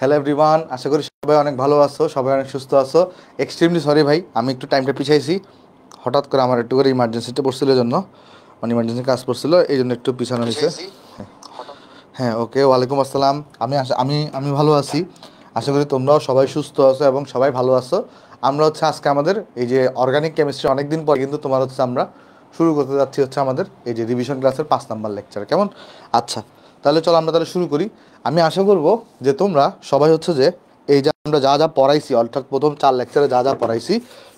hello everyone আশা করি সবাই অনেক ভালো আছো সবাই অনেক সুস্থ আছো এক্সট্রিমলি সরি ভাই আমি একটু টাইমটা পিছাইছি হঠাৎ করে আমার একটু করে ইমার্জেন্সিতে পড়ছিল জন্য মানে ইমার্জেন্সি কাজ পড়ছিল এই জন্য একটু পিছানো হয়েছে হ্যাঁ ওকে ওয়ালাইকুম আসসালাম আমি আমি আমি ভালো আছি আশা করি তোমরাও সবাই সুস্থ আছো এবং সবাই ভালো আছো আমরা হচ্ছে আজকে আমাদের এই যে অর্গানিক কেমিস্ট্রি অনেকদিন পর কিন্তু তোমার হচ্ছে আমরা শুরু করতে যাচ্ছি হচ্ছে আমাদের এই যে রিভিশন ক্লাসের পাঁচ নাম্বার লেকচার কেমন আচ্ছা তাহলে চলো আমরা তাহলে শুরু করি আমি আশা করব যে তোমরা সবাই হচ্ছে যে এই যে আমরা যা যা পড়াইছি অর্থাৎ প্রথম চার লেকচারে যা যা পড়াইছি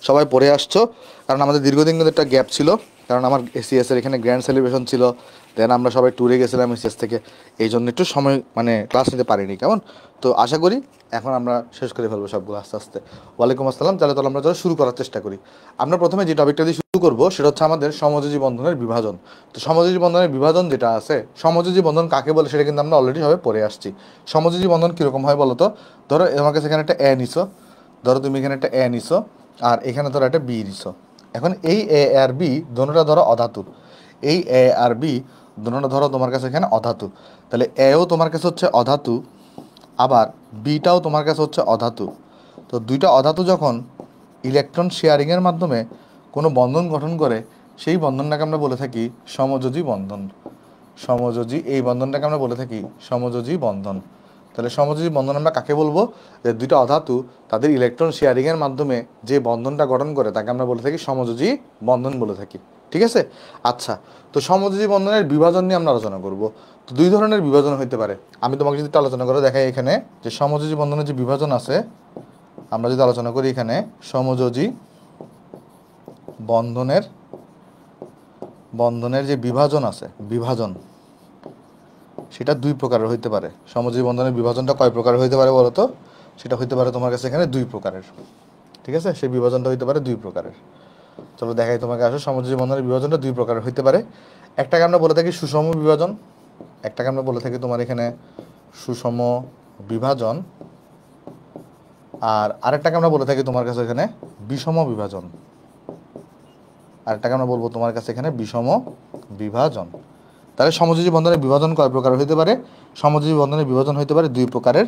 সবাই পড়ে আসছো কারণ আমাদের দীর্ঘদিন কিন্তু একটা গ্যাপ ছিল কারণ আমার এসিএসের এখানে গ্র্যান্ড সেলিব্রেশন ছিল দেন আমরা সবাই ট্যুরে গেছিলাম এসিএস থেকে এই জন্য একটু সময় মানে ক্লাস নিতে পারিনি কেমন তো আশা করি এখন আমরা শেষ করে ফেলবো সবগুলো আস্তে আস্তে ওয়ালাইকুম আসসালাম তাহলে তাহলে আমরা শুরু করার চেষ্টা করি আমরা প্রথমে যে টপিকটা দিয়ে শুরু করবো সেটা হচ্ছে আমাদের সমজোজী বন্ধনের বিভাজন তো সমাজজী বন্ধনের বিভাজন যেটা আছে সমাজজী বন্ধন কাকে বলে সেটা কিন্তু আমরা অলরেডি সবাই পড়ে আসছি সমাজজী বন্ধন কীরকম হয় বলো তো ধরো আমার কাছে এখানে একটা এ নিছো ধরো তুমি এখানে একটা এ নিছো আর এখানে ধরো একটা বি নিছো এখন এই এ আর বি দোনোটা ধরো অধাতু এই এ আর বি দোনোটা ধরো তোমার কাছে এখানে অধাতু তাহলে এও তোমার কাছে হচ্ছে অধাতু আবার বিটাও তোমার কাছে হচ্ছে অধাতু তো দুইটা অধাতু যখন ইলেকট্রন শেয়ারিংয়ের মাধ্যমে কোনো বন্ধন গঠন করে সেই বন্ধনটাকে আমরা বলে থাকি সমযোজী বন্ধন সমযোজী এই বন্ধনটাকে আমরা বলে থাকি সমযোজী বন্ধন তাহলে সমযোজী বন্ধন আমরা কাকে বলবো যে দুইটা অধাতু তাদের ইলেকট্রন শেয়ারিংয়ের মাধ্যমে যে বন্ধনটা গঠন করে তাকে আমরা বলে থাকি সমযোজী বন্ধন বলে থাকি ঠিক আছে আচ্ছা তো সমযোজী বন্ধনের বিভাজন নিয়ে আমরা আলোচনা করব তো দুই ধরনের বিভাজন হতে পারে আমি তোমাকে যদি আলোচনা করে দেখাই এখানে যে সমযোজী বন্ধনের যে বিভাজন আছে আমরা যদি আলোচনা করি এখানে সমযোজী বন্ধনের বন্ধনের যে বিভাজন আছে বিভাজন সেটা দুই প্রকারের হইতে পারে সমজীবী বন্ধনের বিভাজনটা কয় প্রকার হইতে পারে বলো তো সেটা হইতে পারে তোমার কাছে এখানে দুই প্রকারের ঠিক আছে সেই বিভাজনটা হইতে পারে দুই প্রকারের চলো দেখাই তোমাকে আসো সমজীবী বন্ধনের বিভাজনটা দুই প্রকারের হইতে পারে একটাকে আমরা বলে থাকি সুষম বিভাজন একটাকে আমরা বলে থাকি তোমার এখানে সুষম বিভাজন আর আরেকটাকে আমরা বলে থাকি তোমার কাছে এখানে বিষম বিভাজন আরেকটাকে আমরা বলবো তোমার কাছে এখানে বিষম বিভাজন তাহলে সমযোজী বন্ধনের বিভাজন কয় প্রকার হইতে পারে সমযোজী বন্ধনের বিভাজন হইতে পারে দুই প্রকারের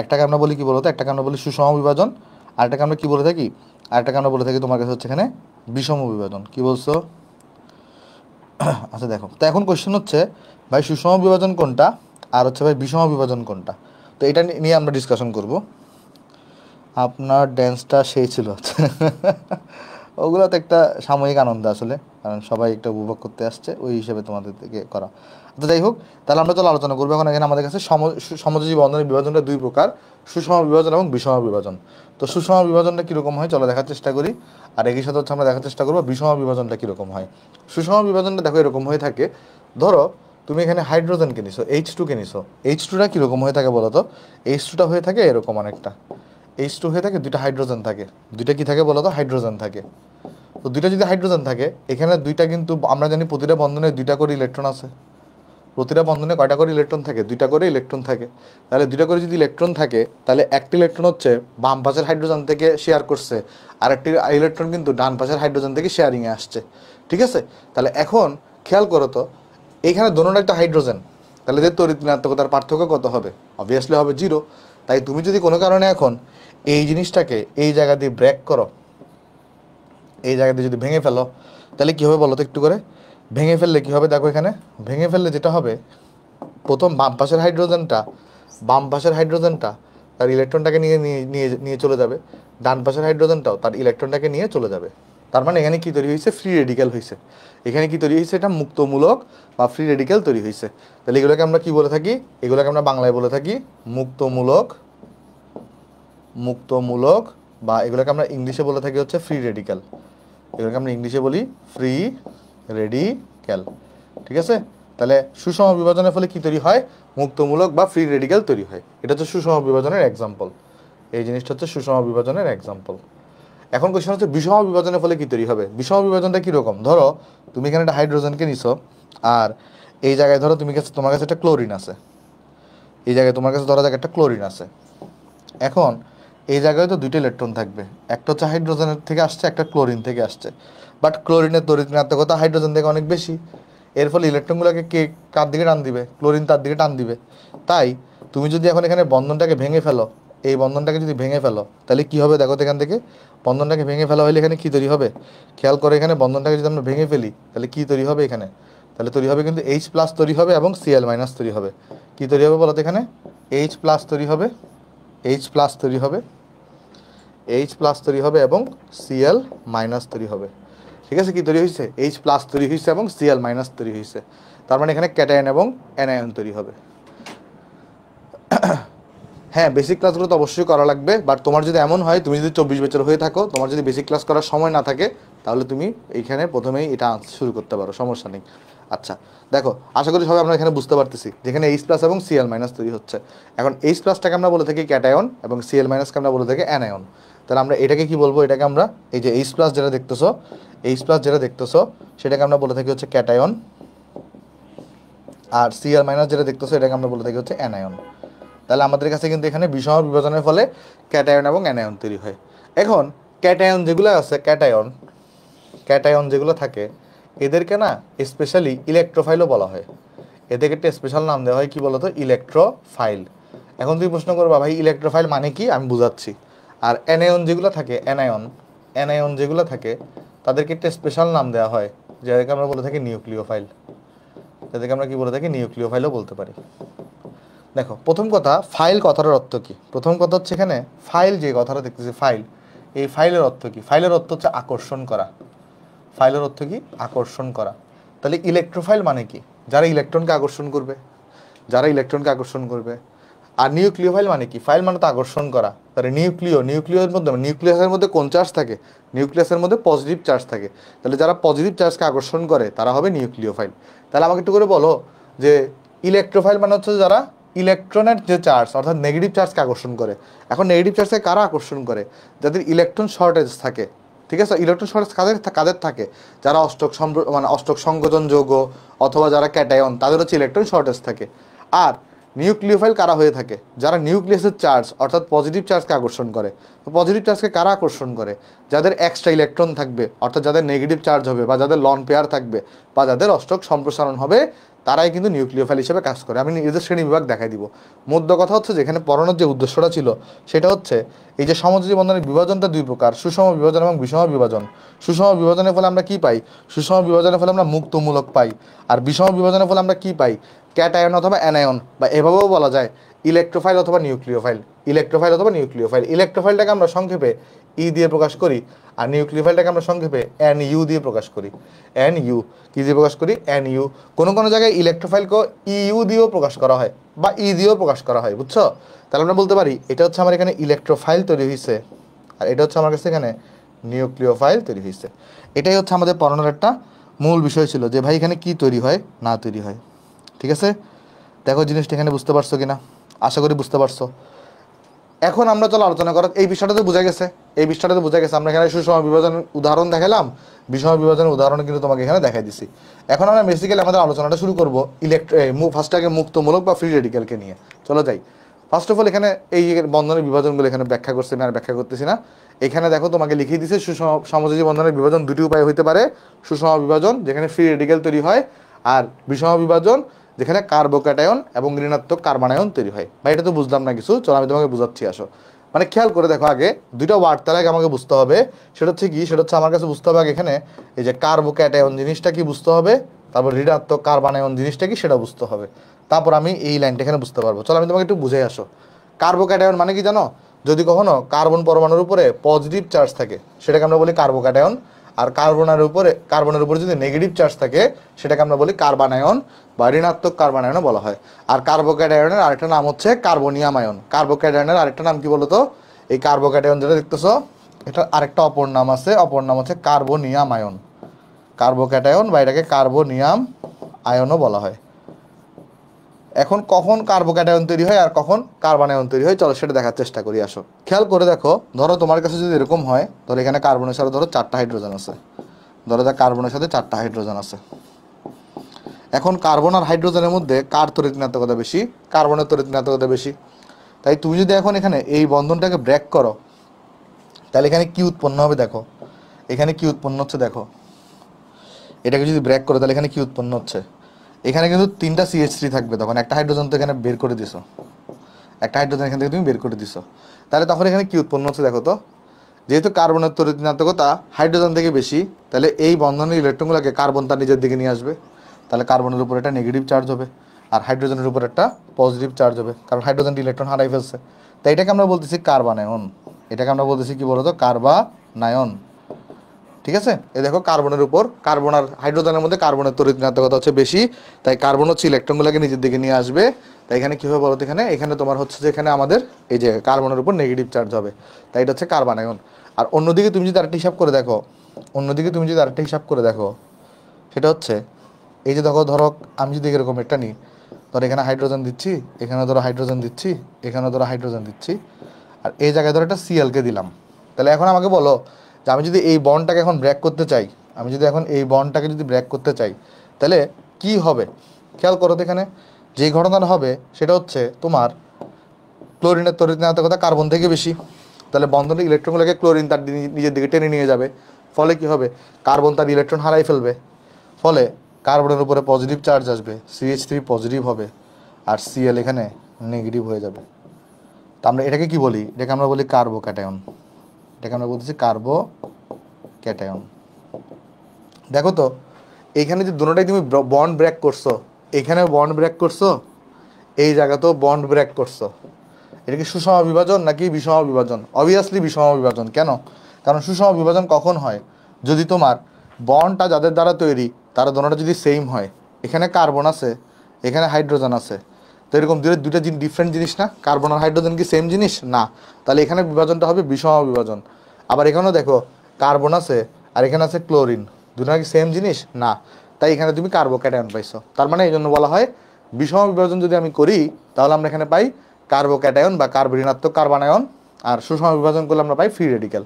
একটাকে আমরা বলি কি বলতো একটাকে আমরা বলি সুষম বিভাজন আরেকটাকে আমরা কি বলে থাকি আরেকটাকে আমরা বলে থাকি তোমার কাছে হচ্ছে এখানে বিষম বিভাজন কি বলছো আচ্ছা দেখো তো এখন কোয়েশ্চেন হচ্ছে ভাই সুষম বিভাজন কোনটা আর হচ্ছে ভাই বিষম বিভাজন কোনটা তো এটা নিয়ে আমরা ডিসকাশন করব আপনার ড্যান্সটা সেই ছিল ওগুলো তো একটা সাময়িক আনন্দ আসলে কারণ সবাই একটা উপভোগ করতে আসছে ওই হিসেবে তোমাদের থেকে করা তো আচ্ছা, যাই হোক তাহলে আমরা চলো আলোচনা করবো এখন এখানে আমাদের কাছে সমযোজী বন্ধনের বিভাজনটা দুই প্রকার সুষম বিভাজন এবং বিষম বিভাজন তো সুষম বিভাজনটা কীরকম হয় চলো দেখার চেষ্টা করি আর একই সাথে হচ্ছে আমরা দেখার চেষ্টা করবো বিষম বিভাজনটা কীরকম হয় সুষম বিভাজনটা দেখো এরকম হয়ে থাকে ধরো তুমি এখানে হাইড্রোজেনকে নিছো এইচ টুকে নিছো এইচ টুটা কীরকম হয়ে থাকে বলো তো এইচ টুটা হয়ে থাকে এরকম অনেকটা এইচ টু হয়ে থাকে দুইটা হাইড্রোজেন থাকে দুইটা কি থাকে বলো তো হাইড্রোজেন থাকে তো দুইটা যদি হাইড্রোজেন থাকে এখানে দুইটা কিন্তু আমরা জানি প্রতিটা বন্ধনে দুইটা করে ইলেকট্রন আছে প্রতিটা বন্ধনে কয়টা করে ইলেকট্রন থাকে দুইটা করে ইলেকট্রন থাকে তাহলে দুইটা করে যদি ইলেকট্রন থাকে তাহলে একটি ইলেকট্রন হচ্ছে বাম পাশের হাইড্রোজেন থেকে শেয়ার করছে আর একটি ইলেকট্রন কিন্তু ডান পাশের হাইড্রোজেন থেকে শেয়ারিংয়ে আসছে ঠিক আছে তাহলে এখন খেয়াল করো তো এখানে দোনোটা একটা হাইড্রোজেন তাহলে যে তড়িৎ নাত্মকতার পার্থক্য কত হবে অবভিয়াসলি হবে জিরো তাই তুমি যদি কোনো কারণে এখন এই জিনিসটাকে এই জায়গা দিয়ে ব্রেক করো এই জায়গাতে যদি ভেঙে ফেলো তাহলে কি হবে বলো তো একটু করে ভেঙে ফেললে কী হবে দেখো এখানে ভেঙে ফেললে যেটা হবে প্রথম বাম পাশের হাইড্রোজেনটা বাম পাশের হাইড্রোজেনটা তার ইলেকট্রনটাকে নিয়ে নিয়ে নিয়ে চলে যাবে ডান পাশের হাইড্রোজেনটাও তার ইলেকট্রনটাকে নিয়ে চলে যাবে তার মানে এখানে কি তৈরি হয়েছে ফ্রি রেডিক্যাল হয়েছে এখানে কি তৈরি হয়েছে এটা মুক্তমূলক বা ফ্রি রেডিক্যাল তৈরি হয়েছে তাহলে এগুলোকে আমরা কি বলে থাকি এগুলোকে আমরা বাংলায় বলে থাকি মুক্তমূলক মুক্তমূলক বা এগুলোকে আমরা ইংলিশে বলে থাকি হচ্ছে ফ্রি রেডিক্যাল এগুলোকে আমরা ইংলিশে বলি ফ্রি রেডিক্যাল ঠিক আছে তাহলে সুষম বিভাজনের ফলে কি তৈরি হয় মুক্তমূলক বা ফ্রি রেডিক্যাল তৈরি হয় এটা হচ্ছে সুষম বিভাজনের এক্সাম্পল এই জিনিসটা হচ্ছে সুষম বিভাজনের এক্সাম্পল এখন কোয়েশ্চেন হচ্ছে বিষম বিভাজনের ফলে কি তৈরি হবে বিষম বিভাজনটা কীরকম ধরো তুমি এখানে একটা হাইড্রোজেনকে নিছো আর এই জায়গায় ধরো তুমি কাছে তোমার কাছে একটা ক্লোরিন আছে এই জায়গায় তোমার কাছে ধরা যাক একটা ক্লোরিন আছে এখন এই জায়গায় তো দুইটা ইলেকট্রন থাকবে একটা হচ্ছে হাইড্রোজেনের থেকে আসছে একটা ক্লোরিন থেকে আসছে বাট ক্লোরিনের তরিণাত্মকতা হাইড্রোজেন থেকে অনেক বেশি এর ফলে ইলেকট্রনগুলোকে কে কার দিকে টান দিবে ক্লোরিন তার দিকে টান দিবে তাই তুমি যদি এখন এখানে বন্ধনটাকে ভেঙে ফেলো এই বন্ধনটাকে যদি ভেঙে ফেলো তাহলে কি হবে দেখো এখান থেকে বন্ধনটাকে ভেঙে ফেলা হলে এখানে কী তৈরি হবে খেয়াল করে এখানে বন্ধনটাকে যদি আমরা ভেঙে ফেলি তাহলে কী তৈরি হবে এখানে তাহলে তৈরি হবে কিন্তু এইচ প্লাস তৈরি হবে এবং সিএল মাইনাস তৈরি হবে কী তৈরি হবে বলো এখানে এইচ প্লাস তৈরি হবে এইচ প্লাস তৈরি হবে এইচ প্লাস তৈরি হবে এবং সিএল মাইনাস তৈরি হবে ঠিক আছে কি তৈরি হয়েছে এইচ প্লাস তৈরি হয়েছে এবং সিএল মাইনাস তৈরি হয়েছে তার মানে এখানে ক্যাটায়ন এবং অ্যানায়ন তৈরি হবে হ্যাঁ বেসিক ক্লাসগুলো তো অবশ্যই করা লাগবে বাট তোমার যদি এমন হয় তুমি যদি চব্বিশ বছর হয়ে থাকো তোমার যদি বেসিক ক্লাস করার সময় না থাকে তাহলে তুমি এইখানে প্রথমেই এটা শুরু করতে পারো সমস্যা নেই আচ্ছা দেখো আশা করি সবাই আমরা এখানে বুঝতে পারতেছি যেখানে এইচ প্লাস এবং সিএল মাইনাস তৈরি হচ্ছে এখন এইচ প্লাসটাকে আমরা বলে থাকি ক্যাটায়ন এবং সিএল মাইনাসকে আমরা বলে থাকি অ্যানায়ন তাহলে আমরা এটাকে কি বলবো এটাকে আমরা এই যে এইচ প্লাস যেটা দেখতেছো এইচ প্লাস যেটা দেখতেছো সেটাকে আমরা বলে থাকি হচ্ছে ক্যাটায়ন আর সিআর মাইনাস যেটা দেখতেছো এটাকে আমরা বলে থাকি হচ্ছে অ্যানায়ন তাহলে আমাদের কাছে কিন্তু এখানে বিষম বিভাজনের ফলে ক্যাটায়ন এবং অ্যানায়ন তৈরি হয় এখন ক্যাটায়ন যেগুলো আছে ক্যাটায়ন ক্যাটায়ন যেগুলো থাকে এদেরকে না স্পেশালি ইলেকট্রোফাইলও বলা হয় এদেরকে একটা স্পেশাল নাম দেওয়া হয় কি বলতো ইলেকট্রোফাইল এখন তুমি প্রশ্ন করবা ভাই ইলেকট্রোফাইল মানে কি আমি বুঝাচ্ছি আর অ্যানায়ন যেগুলো থাকে অ্যানায়ন অ্যানায়ন যেগুলো থাকে তাদেরকে একটা স্পেশাল নাম দেওয়া হয় যাদেরকে আমরা বলে থাকি নিউক্লিও ফাইল যাদেরকে আমরা কি বলে থাকি নিউক্লিও ফাইলও বলতে পারি দেখো প্রথম কথা ফাইল কথার অর্থ কী প্রথম কথা হচ্ছে এখানে ফাইল যে কথাটা দেখতেছি ফাইল এই ফাইলের অর্থ কী ফাইলের অর্থ হচ্ছে আকর্ষণ করা ফাইলের অর্থ কী আকর্ষণ করা তাহলে ইলেকট্রোফাইল মানে কি যারা ইলেকট্রনকে আকর্ষণ করবে যারা ইলেকট্রনকে আকর্ষণ করবে আর নিউক্লিয় ফাইল মানে কি ফাইল মানে তো আকর্ষণ করা তাহলে নিউক্লিয় নিউক্লিয়ার মধ্যে নিউক্লিয়াসের মধ্যে কোন চার্জ থাকে নিউক্লিয়াসের মধ্যে পজিটিভ চার্জ থাকে তাহলে যারা পজিটিভ চার্জকে আকর্ষণ করে তারা হবে নিউক্লিয় ফাইল তাহলে আমাকে একটু করে বলো যে ইলেকট্রোফাইল মানে হচ্ছে যারা ইলেকট্রনের যে চার্জ অর্থাৎ নেগেটিভ চার্জকে আকর্ষণ করে এখন নেগেটিভ চার্জকে কারা আকর্ষণ করে যাদের ইলেকট্রন শর্টেজ থাকে ঠিক আছে ইলেকট্রন শর্টেজ কাদের কাদের থাকে যারা অষ্টক মানে অষ্টক যোগ্য অথবা যারা ক্যাটায়ন তাদের হচ্ছে ইলেকট্রন শর্টেজ থাকে আর নিউক্লিওফাইল কারা হয়ে থাকে যারা নিউক্লিয়াসের চার্জ অর্থাৎ পজিটিভ চার্জকে আকর্ষণ করে তো পজিটিভ চার্জকে কারা আকর্ষণ করে যাদের এক্সট্রা ইলেকট্রন থাকবে অর্থাৎ যাদের নেগেটিভ চার্জ হবে বা যাদের লন পেয়ার থাকবে বা যাদের অষ্টক সম্প্রসারণ হবে তারাই কিন্তু নিউক্লিওফাইল হিসেবে কাজ করে আমি নিজেদের শ্রেণী বিভাগ দেখাই দিব মধ্য কথা হচ্ছে যেখানে পড়ানোর যে উদ্দেশ্যটা ছিল সেটা হচ্ছে এই যে সমাজ বন্ধনের বিভাজনটা দুই প্রকার সুষম বিভাজন এবং বিষম বিভাজন সুষম বিভাজনের ফলে আমরা কি পাই সুষম বিভাজনের ফলে আমরা মুক্তমূলক পাই আর বিষম বিভাজনের ফলে আমরা কি পাই ক্যাটায়ন অথবা অ্যানায়ন বা এভাবেও বলা যায় ইলেকট্রোফাইল অথবা নিউক্লিওফাইল ইলেকট্রোফাইল অথবা নিউক্লিওফাইল ইলেকট্রোফাইলটাকে আমরা সংক্ষেপে ই e দিয়ে প্রকাশ করি আর নিউক্লিওফাইলটাকে আমরা সংক্ষেপে এন ইউ দিয়ে প্রকাশ করি এন ইউ কী দিয়ে প্রকাশ করি এন ইউ কোনো কোনো জায়গায় ইলেকট্রোফাইলকেও ইউ e দিয়েও প্রকাশ করা হয় বা ই e দিয়েও প্রকাশ করা হয় বুঝছো তাহলে আমরা বলতে পারি এটা হচ্ছে আমার এখানে ইলেকট্রোফাইল তৈরি হয়েছে আর এটা হচ্ছে আমার কাছে এখানে নিউক্লিওফাইল তৈরি হয়েছে এটাই হচ্ছে আমাদের পড়ানোর একটা মূল বিষয় ছিল যে ভাই এখানে কি তৈরি হয় না তৈরি হয় ঠিক আছে দেখো জিনিসটা এখানে বুঝতে পারছো কি না আশা করি বুঝতে পারছো এখন আমরা চলো আলোচনা করার এই বিষয়টাতে বোঝা গেছে এই বিষয়টাতে বোঝা গেছে আমরা এখানে সুষম বিভাজন উদাহরণ দেখালাম বিষম বিভাজনের উদাহরণ কিন্তু তোমাকে এখানে দেখাই দিছি এখন আমরা বেসিক্যালি আমাদের আলোচনাটা শুরু করবো ইলেকট্র ফার্স্ট আগে মুক্তমূলক বা ফ্রি রেডিক্যালকে নিয়ে চলো যাই ফার্স্ট অফ অল এখানে এই বন্ধনের বিভাজনগুলো এখানে ব্যাখ্যা করছে আমি আর ব্যাখ্যা করতেছি না এখানে দেখো তোমাকে লিখিয়ে দিছে সুষম সমযোজী বন্ধনের বিভাজন দুটি উপায় হতে পারে সুষম বিভাজন যেখানে ফ্রি রেডিক্যাল তৈরি হয় আর বিষম বিভাজন যেখানে কার্বোক্যাটায়ন এবং ঋণাত্মক কার্বানায়ন তৈরি হয় বা এটা তো বুঝলাম না কিছু চলো আমি তোমাকে বুঝাচ্ছি আসো মানে খেয়াল করে দেখো আগে দুইটা ওয়ার্ড তার আগে আমাকে বুঝতে হবে সেটা হচ্ছে কি সেটা হচ্ছে আমার কাছে বুঝতে হবে আগে এখানে এই যে কার্বোক্যাটায়ন জিনিসটা কি বুঝতে হবে তারপর ঋণাত্মক কার্বানায়ন জিনিসটা কি সেটা বুঝতে হবে তারপর আমি এই লাইনটা এখানে বুঝতে পারবো চলো আমি তোমাকে একটু বুঝে আসো কার্বোক্যাটায়ন মানে কি জানো যদি কখনো কার্বন পরমাণুর উপরে পজিটিভ চার্জ থাকে সেটাকে আমরা বলি কার্বোক্যাটায়ন আর কার্বনের উপরে কার্বনের উপরে যদি নেগেটিভ চার্জ থাকে সেটাকে আমরা বলি কার্বানায়ন বা ঋণাত্মক কার্বানায়নও বলা হয় আর কার্বোক্যাডায়নের আরেকটা নাম হচ্ছে কার্বোনিয়াম আয়ন কার্বোক্যাডায়নের আরেকটা নাম কি বলতো এই কার্বোক্যাডায়ন যেটা দেখতেছ এটা আরেকটা অপর নাম আছে অপর নাম হচ্ছে কার্বোনিয়াম আয়ন কার্বোক্যাটায়ন বা এটাকে কার্বোনিয়াম আয়নও বলা হয় এখন কখন কার্বোক্যাটায়ন তৈরি হয় আর কখন কার্বানায়ন তৈরি হয় চলো সেটা দেখার চেষ্টা করি আসো খেয়াল করে দেখো ধরো তোমার কাছে যদি এরকম হয় ধরো এখানে কার্বনের সাথে ধরো চারটা হাইড্রোজেন আছে ধরো যা কার্বনের সাথে চারটা হাইড্রোজেন আছে এখন কার্বন আর হাইড্রোজেনের মধ্যে কার তরিত নাতকতা বেশি কার্বনের নাতকতা বেশি তাই তুমি যদি এখন এখানে এই বন্ধনটাকে ব্রেক করো তাহলে এখানে কি উৎপন্ন হবে দেখো এখানে কি উৎপন্ন হচ্ছে দেখো এটাকে যদি ব্রেক করো তাহলে এখানে কি উৎপন্ন হচ্ছে এখানে কিন্তু তিনটা সিএস থ্রি থাকবে তখন একটা হাইড্রোজেন তো এখানে বের করে দিছো একটা হাইড্রোজেন এখান থেকে তুমি বের করে দিছো তাহলে তখন এখানে কি উৎপন্ন হচ্ছে দেখো তো যেহেতু কার্বনের তরে হাইড্রোজেন থেকে বেশি তাহলে এই বন্ধনের ইলেকট্রনগুলোকে কার্বন তার নিজের দিকে নিয়ে আসবে তাহলে কার্বনের উপর একটা নেগেটিভ চার্জ হবে আর হাইড্রোজেনের উপর একটা পজিটিভ চার্জ হবে কারণ হাইড্রোজেন ইলেকট্রন হারাই ফেলছে তাই এটাকে আমরা বলতেছি কার্বানায়ন এটাকে আমরা বলতেছি কি বলতো কার্বানায়ন ঠিক আছে এ দেখো কার্বনের উপর কার্বন আর হাইড্রোজেনের মধ্যে কার্বনের তড়িৎ ঋণাত্মকতা হচ্ছে বেশি তাই কার্বন হচ্ছে ইলেকট্রনগুলোকে নিজের দিকে নিয়ে আসবে তাই এখানে কী হবে বলো তো এখানে এখানে তোমার হচ্ছে যে এখানে আমাদের এই যে কার্বনের উপর নেগেটিভ চার্জ হবে তাই এটা হচ্ছে কার্বন আয়ন আর অন্যদিকে তুমি যদি আরেকটা হিসাব করে দেখো অন্যদিকে তুমি যদি আরেকটা হিসাব করে দেখো সেটা হচ্ছে এই যে দেখো ধরো আমি যদি এরকম একটা নিই ধরো এখানে হাইড্রোজেন দিচ্ছি এখানে ধরো হাইড্রোজেন দিচ্ছি এখানে ধরো হাইড্রোজেন দিচ্ছি আর এই জায়গায় ধরো একটা সিএলকে দিলাম তাহলে এখন আমাকে বলো তা আমি যদি এই বন্ডটাকে এখন ব্র্যাক করতে চাই আমি যদি এখন এই বন্ডটাকে যদি ব্র্যাক করতে চাই তাহলে কি হবে খেয়াল করো তো এখানে যে ঘটনাটা হবে সেটা হচ্ছে তোমার ক্লোরিনের কথা কার্বন থেকে বেশি তাহলে বন্ধনের ইলেকট্রনগুলোকে ক্লোরিন তার নিজের দিকে টেনে নিয়ে যাবে ফলে কি হবে কার্বন তার ইলেকট্রন হারাই ফেলবে ফলে কার্বনের উপরে পজিটিভ চার্জ আসবে সিএইচ থ্রি পজিটিভ হবে আর সিএল এখানে নেগেটিভ হয়ে যাবে তো আমরা এটাকে কি বলি এটাকে আমরা বলি কার্বোক্যাটায়ন এটাকে আমরা বলতেছি কার্বো ক্যাটায়ন দেখো তো এখানে যে দুটাই তুমি বন্ড ব্রেক করছো এখানে বন্ড ব্রেক করছো এই জায়গাতেও বন্ড ব্রেক করছো এটা কি সুষম বিভাজন নাকি বিষম বিভাজন অবভিয়াসলি বিষম বিভাজন কেন কারণ সুষম বিভাজন কখন হয় যদি তোমার বন্ডটা যাদের দ্বারা তৈরি তারা দোনোটা যদি সেম হয় এখানে কার্বন আছে এখানে হাইড্রোজেন আছে তো এরকম দুটো জিনিস ডিফারেন্ট জিনিস না কার্বন আর হাইড্রোজেন কি সেম জিনিস না তাহলে এখানে বিভাজনটা হবে বিষম বিভাজন আবার এখানেও দেখো কার্বন আছে আর এখানে আছে ক্লোরিন দুটো কি সেম জিনিস না তাই এখানে তুমি কার্বোক্যাটায়ন পাইছো তার মানে এই জন্য বলা হয় বিষম বিভাজন যদি আমি করি তাহলে আমরা এখানে পাই কার্বোক্যাটায়ন বা ঋণাত্মক কার্বানায়ন আর সুষম বিভাজন করলে আমরা পাই ফ্রি রেডিক্যাল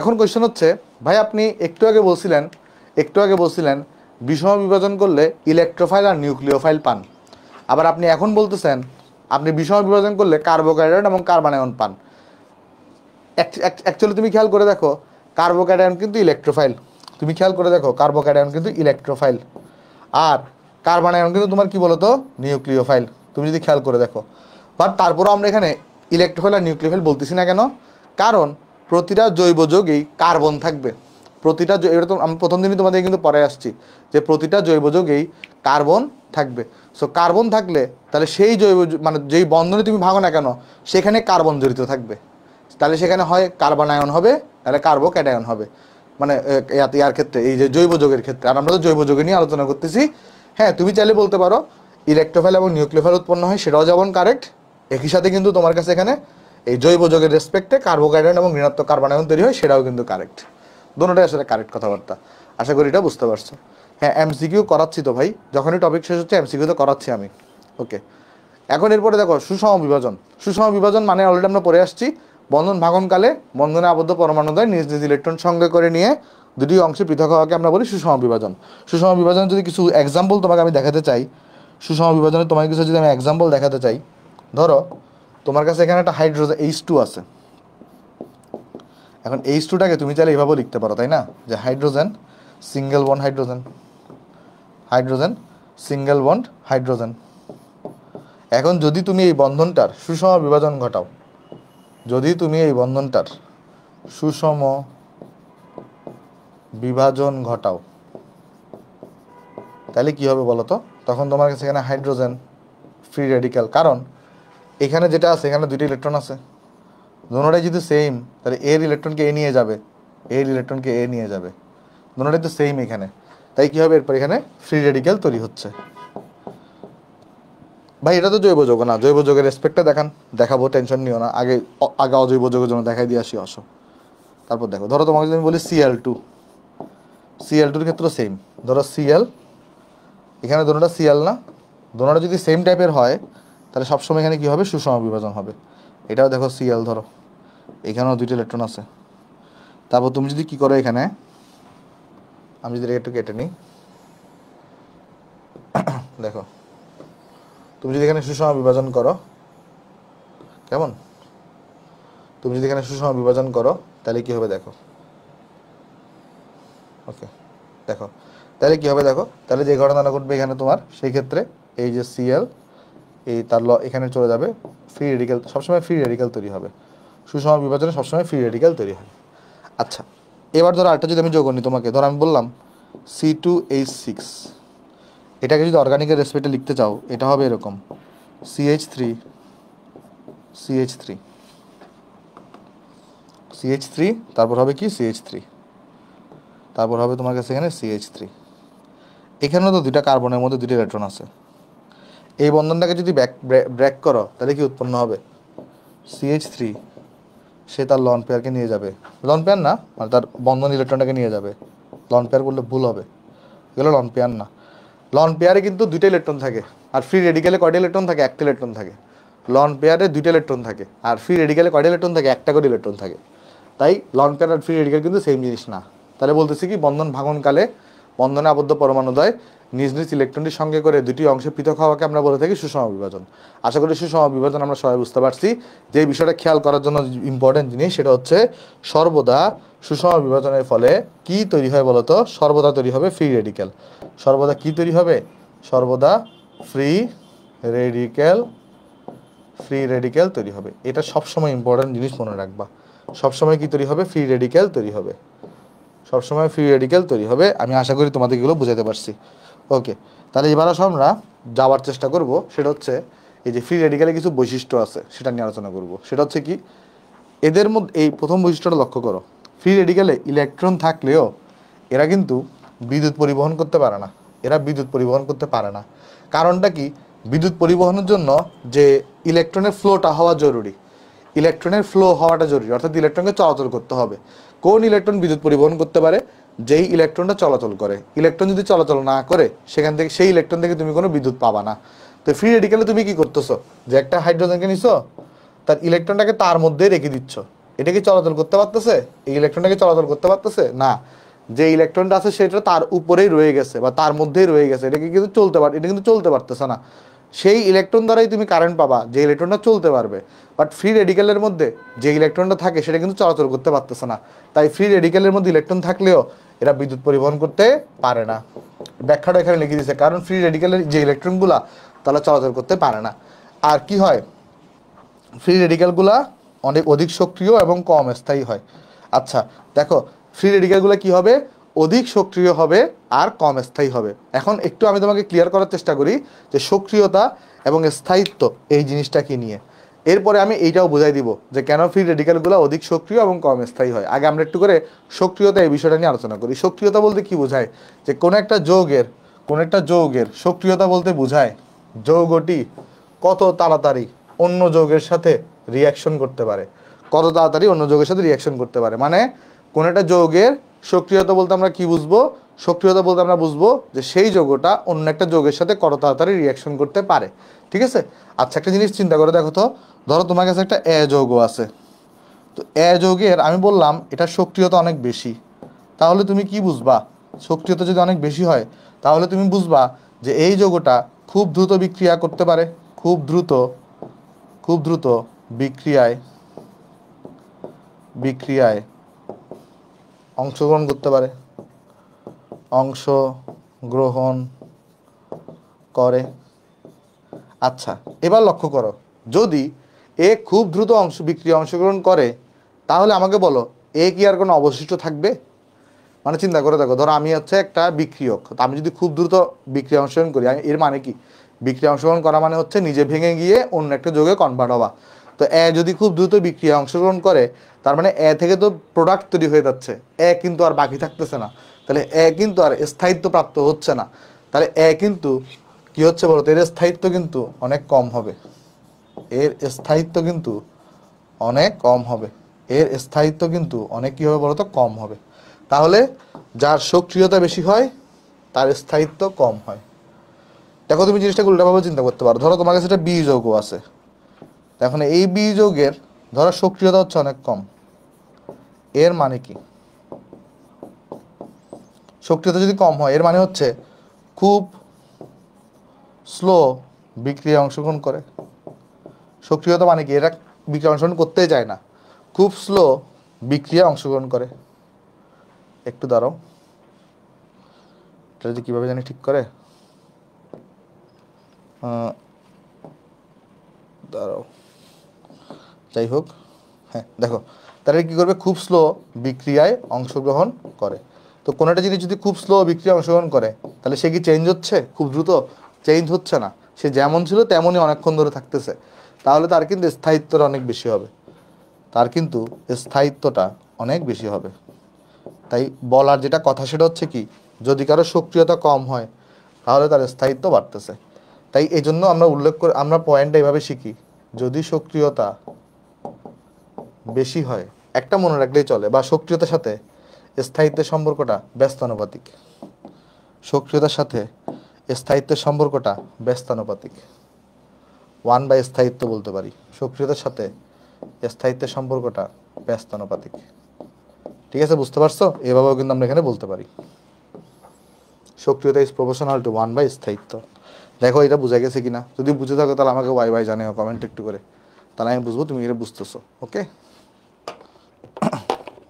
এখন কোয়েশ্চেন হচ্ছে ভাই আপনি একটু আগে বলছিলেন একটু আগে বলছিলেন বিষম বিভাজন করলে ইলেকট্রোফাইল আর নিউক্লিওফাইল পান আবার আপনি এখন বলতেছেন আপনি বিষয় বিভাজন করলে কার্বোকার্ডায়ন এবং আয়ন পান অ্যাকচুয়ালি তুমি খেয়াল করে দেখো কার্বোক্যাটায়ন কিন্তু ইলেকট্রোফাইল তুমি খেয়াল করে দেখো কার্বোক্যাটায়ন কিন্তু ইলেকট্রোফাইল আর কার্বনায়ন কিন্তু তোমার কি বলতো নিউক্লিওফাইল তুমি যদি খেয়াল করে দেখো বাট তারপরও আমরা এখানে ইলেকট্রোফাইল আর নিউক্লিওফাইল বলতেছি না কেন কারণ প্রতিটা জৈব যোগেই কার্বন থাকবে প্রতিটা এটা তো আমি প্রথম দিনই তোমাদের কিন্তু পরে আসছি যে প্রতিটা জৈব যোগেই কার্বন থাকবে সো কার্বন থাকলে তাহলে সেই জৈব মানে যেই বন্ধনে তুমি ভাঙো না কেন সেখানে কার্বন জড়িত থাকবে তাহলে সেখানে হয় কার্বন আয়ন হবে তাহলে কার্বো ক্যাটায়ন হবে মানে ইয়ার ক্ষেত্রে এই যে জৈব যোগের ক্ষেত্রে আর আমরা তো জৈব যোগে নিয়ে আলোচনা করতেছি হ্যাঁ তুমি চাইলে বলতে পারো ইলেকট্রোফাইল এবং নিউক্লিওফাইল উৎপন্ন হয় সেটাও যেমন কারেক্ট একই সাথে কিন্তু তোমার কাছে এখানে এই জৈব যোগের রেসপেক্টে কার্বোকার্বন এবং ঋণাত্মক কার্বন আয়ন তৈরি হয় সেটাও কিন্তু কারেক্ট দুটোটাই আসলে কারেক্ট কথাবার্তা আশা করি এটা বুঝতে পারছো হ্যাঁ এমসিকিউ করাচ্ছি তো ভাই যখনই টপিক শেষ হচ্ছে এমসিকিউ তো করাচ্ছি আমি ওকে এখন এরপরে দেখো সুষম বিভাজন সুষম বিভাজন মানে অলরেডি আমরা পড়ে আসছি বন্ধন ভাঙনকালে বন্ধনে আবদ্ধ পরমাণুদয় নিজ নিজ ইলেকট্রন সঙ্গে করে নিয়ে দুটি অংশে পৃথক হওয়াকে আমরা বলি সুষম বিভাজন সুষম বিভাজন যদি কিছু এক্সাম্পল তোমাকে আমি দেখাতে চাই সুষম বিভাজনে তোমাকে কিছু যদি আমি এক্সাম্পল দেখাতে চাই ধরো তোমার কাছে এখানে একটা হাইড্রোজেন এইচ টু আছে এখন এইচ টুটাকে তুমি চাইলে এইভাবেও লিখতে পারো তাই না যে hydrogen single one hydrogen hydrogen single bond hydrogen এখন যদি তুমি এই বন্ধনটার সুষম বিভাজন ঘটাও যদি তুমি এই বন্ধনটার সুষম বিভাজন ঘটাও তাহলে কি হবে বলো তো তখন তোমার কাছে এখানে হাইড্রোজেন ফ্রি রেডিক্যাল কারণ এখানে যেটা আছে এখানে দুইটি ইলেকট্রন আছে দোনোটাই যদি সেম তাহলে এর ইলেকট্রনকে এ নিয়ে যাবে এর ইলেকট্রনকে এ নিয়ে যাবে দোনোটাই তো সেম এখানে তাই কী হবে এরপর এখানে ফ্রি রেডিক্যাল তৈরি হচ্ছে ভাই এটা তো জৈব যোগ না জৈব যোগের রেসপেক্টটা দেখান দেখাবো টেনশন নিও না আগে আগে অজৈব যোগের জন্য দেখাই দিয়ে আসি অসো তারপর দেখো ধরো তোমাকে যদি আমি বলি সিএল টু সিএল টুর ক্ষেত্রে সেম ধরো সিএল এখানে দোনোটা সিএল না দোনোটা যদি সেম টাইপের হয় তাহলে সবসময় এখানে কী হবে সুষম বিভাজন হবে এটাও দেখো সিএল ধরো এখানেও দুইটা ইলেকট্রন আছে তারপর তুমি যদি কী করো এখানে আমি যদি একটু কেটে নিই দেখো তুমি যদি এখানে সুষম বিভাজন করো কেমন তুমি যদি এখানে সুষম বিভাজন করো তাহলে কি হবে দেখো ওকে দেখো তাহলে কি হবে দেখো তাহলে যে ঘটনাটা ঘটবে এখানে তোমার সেই ক্ষেত্রে এই যে সিএল এই তার ল এখানে চলে যাবে ফ্রি রেডিক্যাল সবসময় ফ্রি রেডিক্যাল তৈরি হবে সুষম বিভাজনে সবসময় ফ্রি রেডিক্যাল তৈরি হয় আচ্ছা এবার ধরো আরেকটা যদি আমি যোগ করি তোমাকে ধরো আমি বললাম সি টু এইচ সিক্স এটাকে যদি অর্গানিকের রেসপেক্টে লিখতে চাও এটা হবে এরকম CH three CH three CH three তারপর হবে কি সিএইচ থ্রি তারপর হবে তোমাকে সেখানে সিএইচ থ্রি এখানেও তো দুইটা কার্বনের মধ্যে দুটি ইলেকট্রন আছে এই বন্ধনটাকে যদি ব্যাক ব্রেক করো তাহলে কি উৎপন্ন হবে সিএইচ থ্রি সে তার লন পেয়ারকে নিয়ে যাবে লন পেয়ার না মানে তার বন্ধন ইলেকট্রনটাকে নিয়ে যাবে লন পেয়ার করলে ভুল হবে এগুলো লন পেয়ার না লন পেয়ারে কিন্তু দুইটা ইলেকট্রন থাকে আর ফ্রি রেডিক্যালে কয়টা ইলেকট্রন থাকে একটা ইলেকট্রন থাকে লন পেয়ারে দুইটা ইলেকট্রন থাকে আর ফ্রি রেডিক্যালে কয়টা ইলেকট্রন থাকে একটা করে ইলেকট্রন থাকে তাই লন পেয়ার আর ফ্রি রেডিক্যাল কিন্তু সেম জিনিস না তাহলে বলতেছি কি বন্ধন ভাঙনকালে বন্ধনে আবদ্ধ পরমাণুদ্বয় নিজ নিজ ইলেকট্রনটি সঙ্গে করে দুটি অংশে পৃথক হওয়াকে আমরা বলে থাকি সুষম বিভাজন আশা করি সুষম বিভাজন আমরা সবাই বুঝতে পারছি যে বিষয়টা খেয়াল করার জন্য ইম্পর্টেন্ট জিনিস সেটা হচ্ছে সর্বদা সুষম বিভাজনের ফলে কি তৈরি হয় বলতো সর্বদা তৈরি হবে ফ্রি রেডিক্যাল সর্বদা কি তৈরি হবে সর্বদা ফ্রি রেডিক্যাল ফ্রি রেডিক্যাল তৈরি হবে এটা সবসময় ইম্পর্টেন্ট জিনিস মনে রাখবা সবসময় কি তৈরি হবে ফ্রি রেডিক্যাল তৈরি হবে সবসময় ফ্রি রেডিক্যাল তৈরি হবে আমি আশা করি তোমাদের এগুলো বুঝাতে পারছি ওকে তাহলে এবার আসো আমরা যাওয়ার চেষ্টা করব সেটা হচ্ছে এই যে ফ্রি রেডিক্যালে কিছু বৈশিষ্ট্য আছে সেটা নিয়ে আলোচনা করব সেটা হচ্ছে কি এদের মধ্যে এই প্রথম বৈশিষ্ট্যটা লক্ষ্য করো ফ্রি রেডিক্যালে ইলেকট্রন থাকলেও এরা কিন্তু বিদ্যুৎ পরিবহন করতে পারে না এরা বিদ্যুৎ পরিবহন করতে পারে না কারণটা কি বিদ্যুৎ পরিবহনের জন্য যে ইলেকট্রনের ফ্লোটা হওয়া জরুরি ইলেকট্রনের ফ্লো হওয়াটা জরুরি অর্থাৎ ইলেকট্রনকে চলাচল করতে হবে কোন ইলেকট্রন বিদ্যুৎ পরিবহন করতে পারে যেই ইলেকট্রনটা চলাচল করে ইলেকট্রন যদি চলাচল না করে সেখান থেকে সেই ইলেকট্রন থেকে তুমি কোনো বিদ্যুৎ পাবা না তো ফ্রি রেডিক্যালে তুমি কি করতেছো যে একটা হাইড্রোজেনকে নিছো তার ইলেকট্রনটাকে তার মধ্যে রেখে দিচ্ছ এটা কি চলাচল করতে পারতেছে এই ইলেকট্রনটাকে চলাচল করতে পারতেছে না যে ইলেকট্রনটা আছে সেটা তার উপরেই রয়ে গেছে বা তার মধ্যেই রয়ে গেছে এটাকে কিন্তু চলতে পার এটা কিন্তু চলতে পারতেছে না সেই ইলেকট্রন দ্বারাই তুমি কারেন্ট পাবা যে ইলেকট্রনটা চলতে পারবে বাট ফ্রি রেডিক্যালের মধ্যে যে ইলেকট্রনটা থাকে সেটা কিন্তু চলাচল করতে পারতেছে না তাই ফ্রি রেডিক্যালের মধ্যে ইলেকট্রন থাকলেও এরা বিদ্যুৎ পরিবহন করতে পারে না ব্যাখ্যাটা এখানে লিখে দিয়েছে কারণ ফ্রি রেডিক্যালের যে ইলেকট্রনগুলা তারা চলাচল করতে পারে না আর কি হয় ফ্রি রেডিক্যালগুলা অনেক অধিক সক্রিয় এবং কম স্থায়ী হয় আচ্ছা দেখো ফ্রি রেডিক্যালগুলো কি হবে অধিক সক্রিয় হবে আর কম স্থায়ী হবে এখন একটু আমি তোমাকে ক্লিয়ার করার চেষ্টা করি যে সক্রিয়তা এবং স্থায়িত্ব এই জিনিসটা কি নিয়ে এরপরে আমি এইটাও বোঝাই দিব যে কেন ফ্রি রেডিক্যালগুলো অধিক সক্রিয় এবং কম স্থায়ী হয় আগে আমরা একটু করে সক্রিয়তা এই বিষয়টা নিয়ে আলোচনা করি সক্রিয়তা বলতে কি বোঝায় যে কোনো একটা যৌগের কোনো একটা যৌগের সক্রিয়তা বলতে বোঝায় যৌগটি কত তাড়াতাড়ি অন্য যৌগের সাথে রিয়াকশন করতে পারে কত তাড়াতাড়ি অন্য যৌগের সাথে রিয়াকশন করতে পারে মানে কোনো একটা যৌগের সক্রিয়তা বলতে আমরা কি বুঝবো সক্রিয়তা বলতে আমরা বুঝবো যে সেই যোগটা অন্য একটা যোগের সাথে কত তাড়াতাড়ি রিয়াকশন করতে পারে ঠিক আছে আচ্ছা একটা জিনিস চিন্তা করে দেখো তো ধরো তোমার কাছে একটা এ যোগও আছে তো এ যোগের আমি বললাম এটা সক্রিয়তা অনেক বেশি তাহলে তুমি কি বুঝবা সক্রিয়তা যদি অনেক বেশি হয় তাহলে তুমি বুঝবা যে এই যোগটা খুব দ্রুত বিক্রিয়া করতে পারে খুব দ্রুত খুব দ্রুত বিক্রিয়ায় বিক্রিয়ায় অংশগ্রহণ করতে পারে অংশ গ্রহণ করে আচ্ছা এবার লক্ষ্য করো যদি এ খুব দ্রুত অংশ বিক্রিয়া অংশগ্রহণ করে তাহলে আমাকে বলো এ কি আর কোনো অবশিষ্ট থাকবে মানে চিন্তা করে দেখো ধরো আমি হচ্ছে একটা বিক্রিয়ক আমি যদি খুব দ্রুত বিক্রিয়া অংশগ্রহণ করি আমি এর মানে কি বিক্রিয়া অংশগ্রহণ করা মানে হচ্ছে নিজে ভেঙে গিয়ে অন্য একটা যোগে কনভার্ট হওয়া তো এ যদি খুব দ্রুত বিক্রিয়া অংশগ্রহণ করে তার মানে এ থেকে তো প্রোডাক্ট তৈরি হয়ে যাচ্ছে এ কিন্তু আর বাকি থাকতেছে না তাহলে এ কিন্তু আর স্থায়িত্ব প্রাপ্ত হচ্ছে না তাহলে এ কিন্তু কি হচ্ছে বলো তো এর স্থায়িত্ব কিন্তু অনেক কম হবে এর স্থায়িত্ব কিন্তু অনেক কম হবে এর স্থায়িত্ব কিন্তু অনেক কী হবে বলতো কম হবে তাহলে যার সক্রিয়তা বেশি হয় তার স্থায়িত্ব কম হয় দেখো তুমি জিনিসটা উল্টাভাবে চিন্তা করতে পারো ধরো তোমার কাছে একটা বীজ যৌগ আছে এখন এই বিযোগের ধরো সক্রিয়তা হচ্ছে অনেক কম এর মানে কি সক্রিয়তা যদি কম হয় এর মানে হচ্ছে খুব স্লো বিক্রিয়া অংশগ্রহণ করে সক্রিয়তা মানে কি এরা বিক্রিয়া অংশগ্রহণ করতে যায় না খুব স্লো বিক্রিয়া অংশগ্রহণ করে একটু দাঁড়াও এটা যদি কীভাবে জানি ঠিক করে দাঁড়াও যাই হোক হ্যাঁ দেখো তারা কি করবে খুব স্লো বিক্রিয়ায় অংশগ্রহণ করে তো কোনো একটা জিনিস যদি খুব স্লো বিক্রিয়া অংশগ্রহণ করে তাহলে সে কি চেঞ্জ হচ্ছে খুব দ্রুত চেঞ্জ হচ্ছে না সে যেমন ছিল তেমনই অনেকক্ষণ ধরে থাকতেছে তাহলে তার কিন্তু স্থায়িত্বটা অনেক বেশি হবে তার কিন্তু স্থায়িত্বটা অনেক বেশি হবে তাই বলার যেটা কথা সেটা হচ্ছে কি যদি কারো সক্রিয়তা কম হয় তাহলে তার স্থায়িত্ব বাড়তেছে তাই এই জন্য আমরা উল্লেখ করে আমরা পয়েন্টটা এইভাবে শিখি যদি সক্রিয়তা বেশি হয় একটা মনে রাখলেই চলে বা সক্রিয়তার সাথে স্থায়িত্বের সম্পর্কটা ব্যস্তানুপাতিক সক্রিয়তার সাথে স্থায়িত্বের সম্পর্কটা ব্যস্তানুপাতিক ওয়ান বাই স্থায়িত্ব বলতে পারি সক্রিয়তার সাথে স্থায়িত্বের সম্পর্কটা ব্যস্তানুপাতিক ঠিক আছে বুঝতে পারছো এভাবেও কিন্তু আমরা এখানে বলতে পারি সক্রিয়তা is proportional to one by স্থায়িত্ব দেখো এটা বুঝা গেছে কিনা যদি বুঝে থাকো তাহলে আমাকে ওয়াই বাই জানিও কমেন্ট একটু করে তাহলে আমি বুঝবো তুমি এটা বুঝতেছো ওকে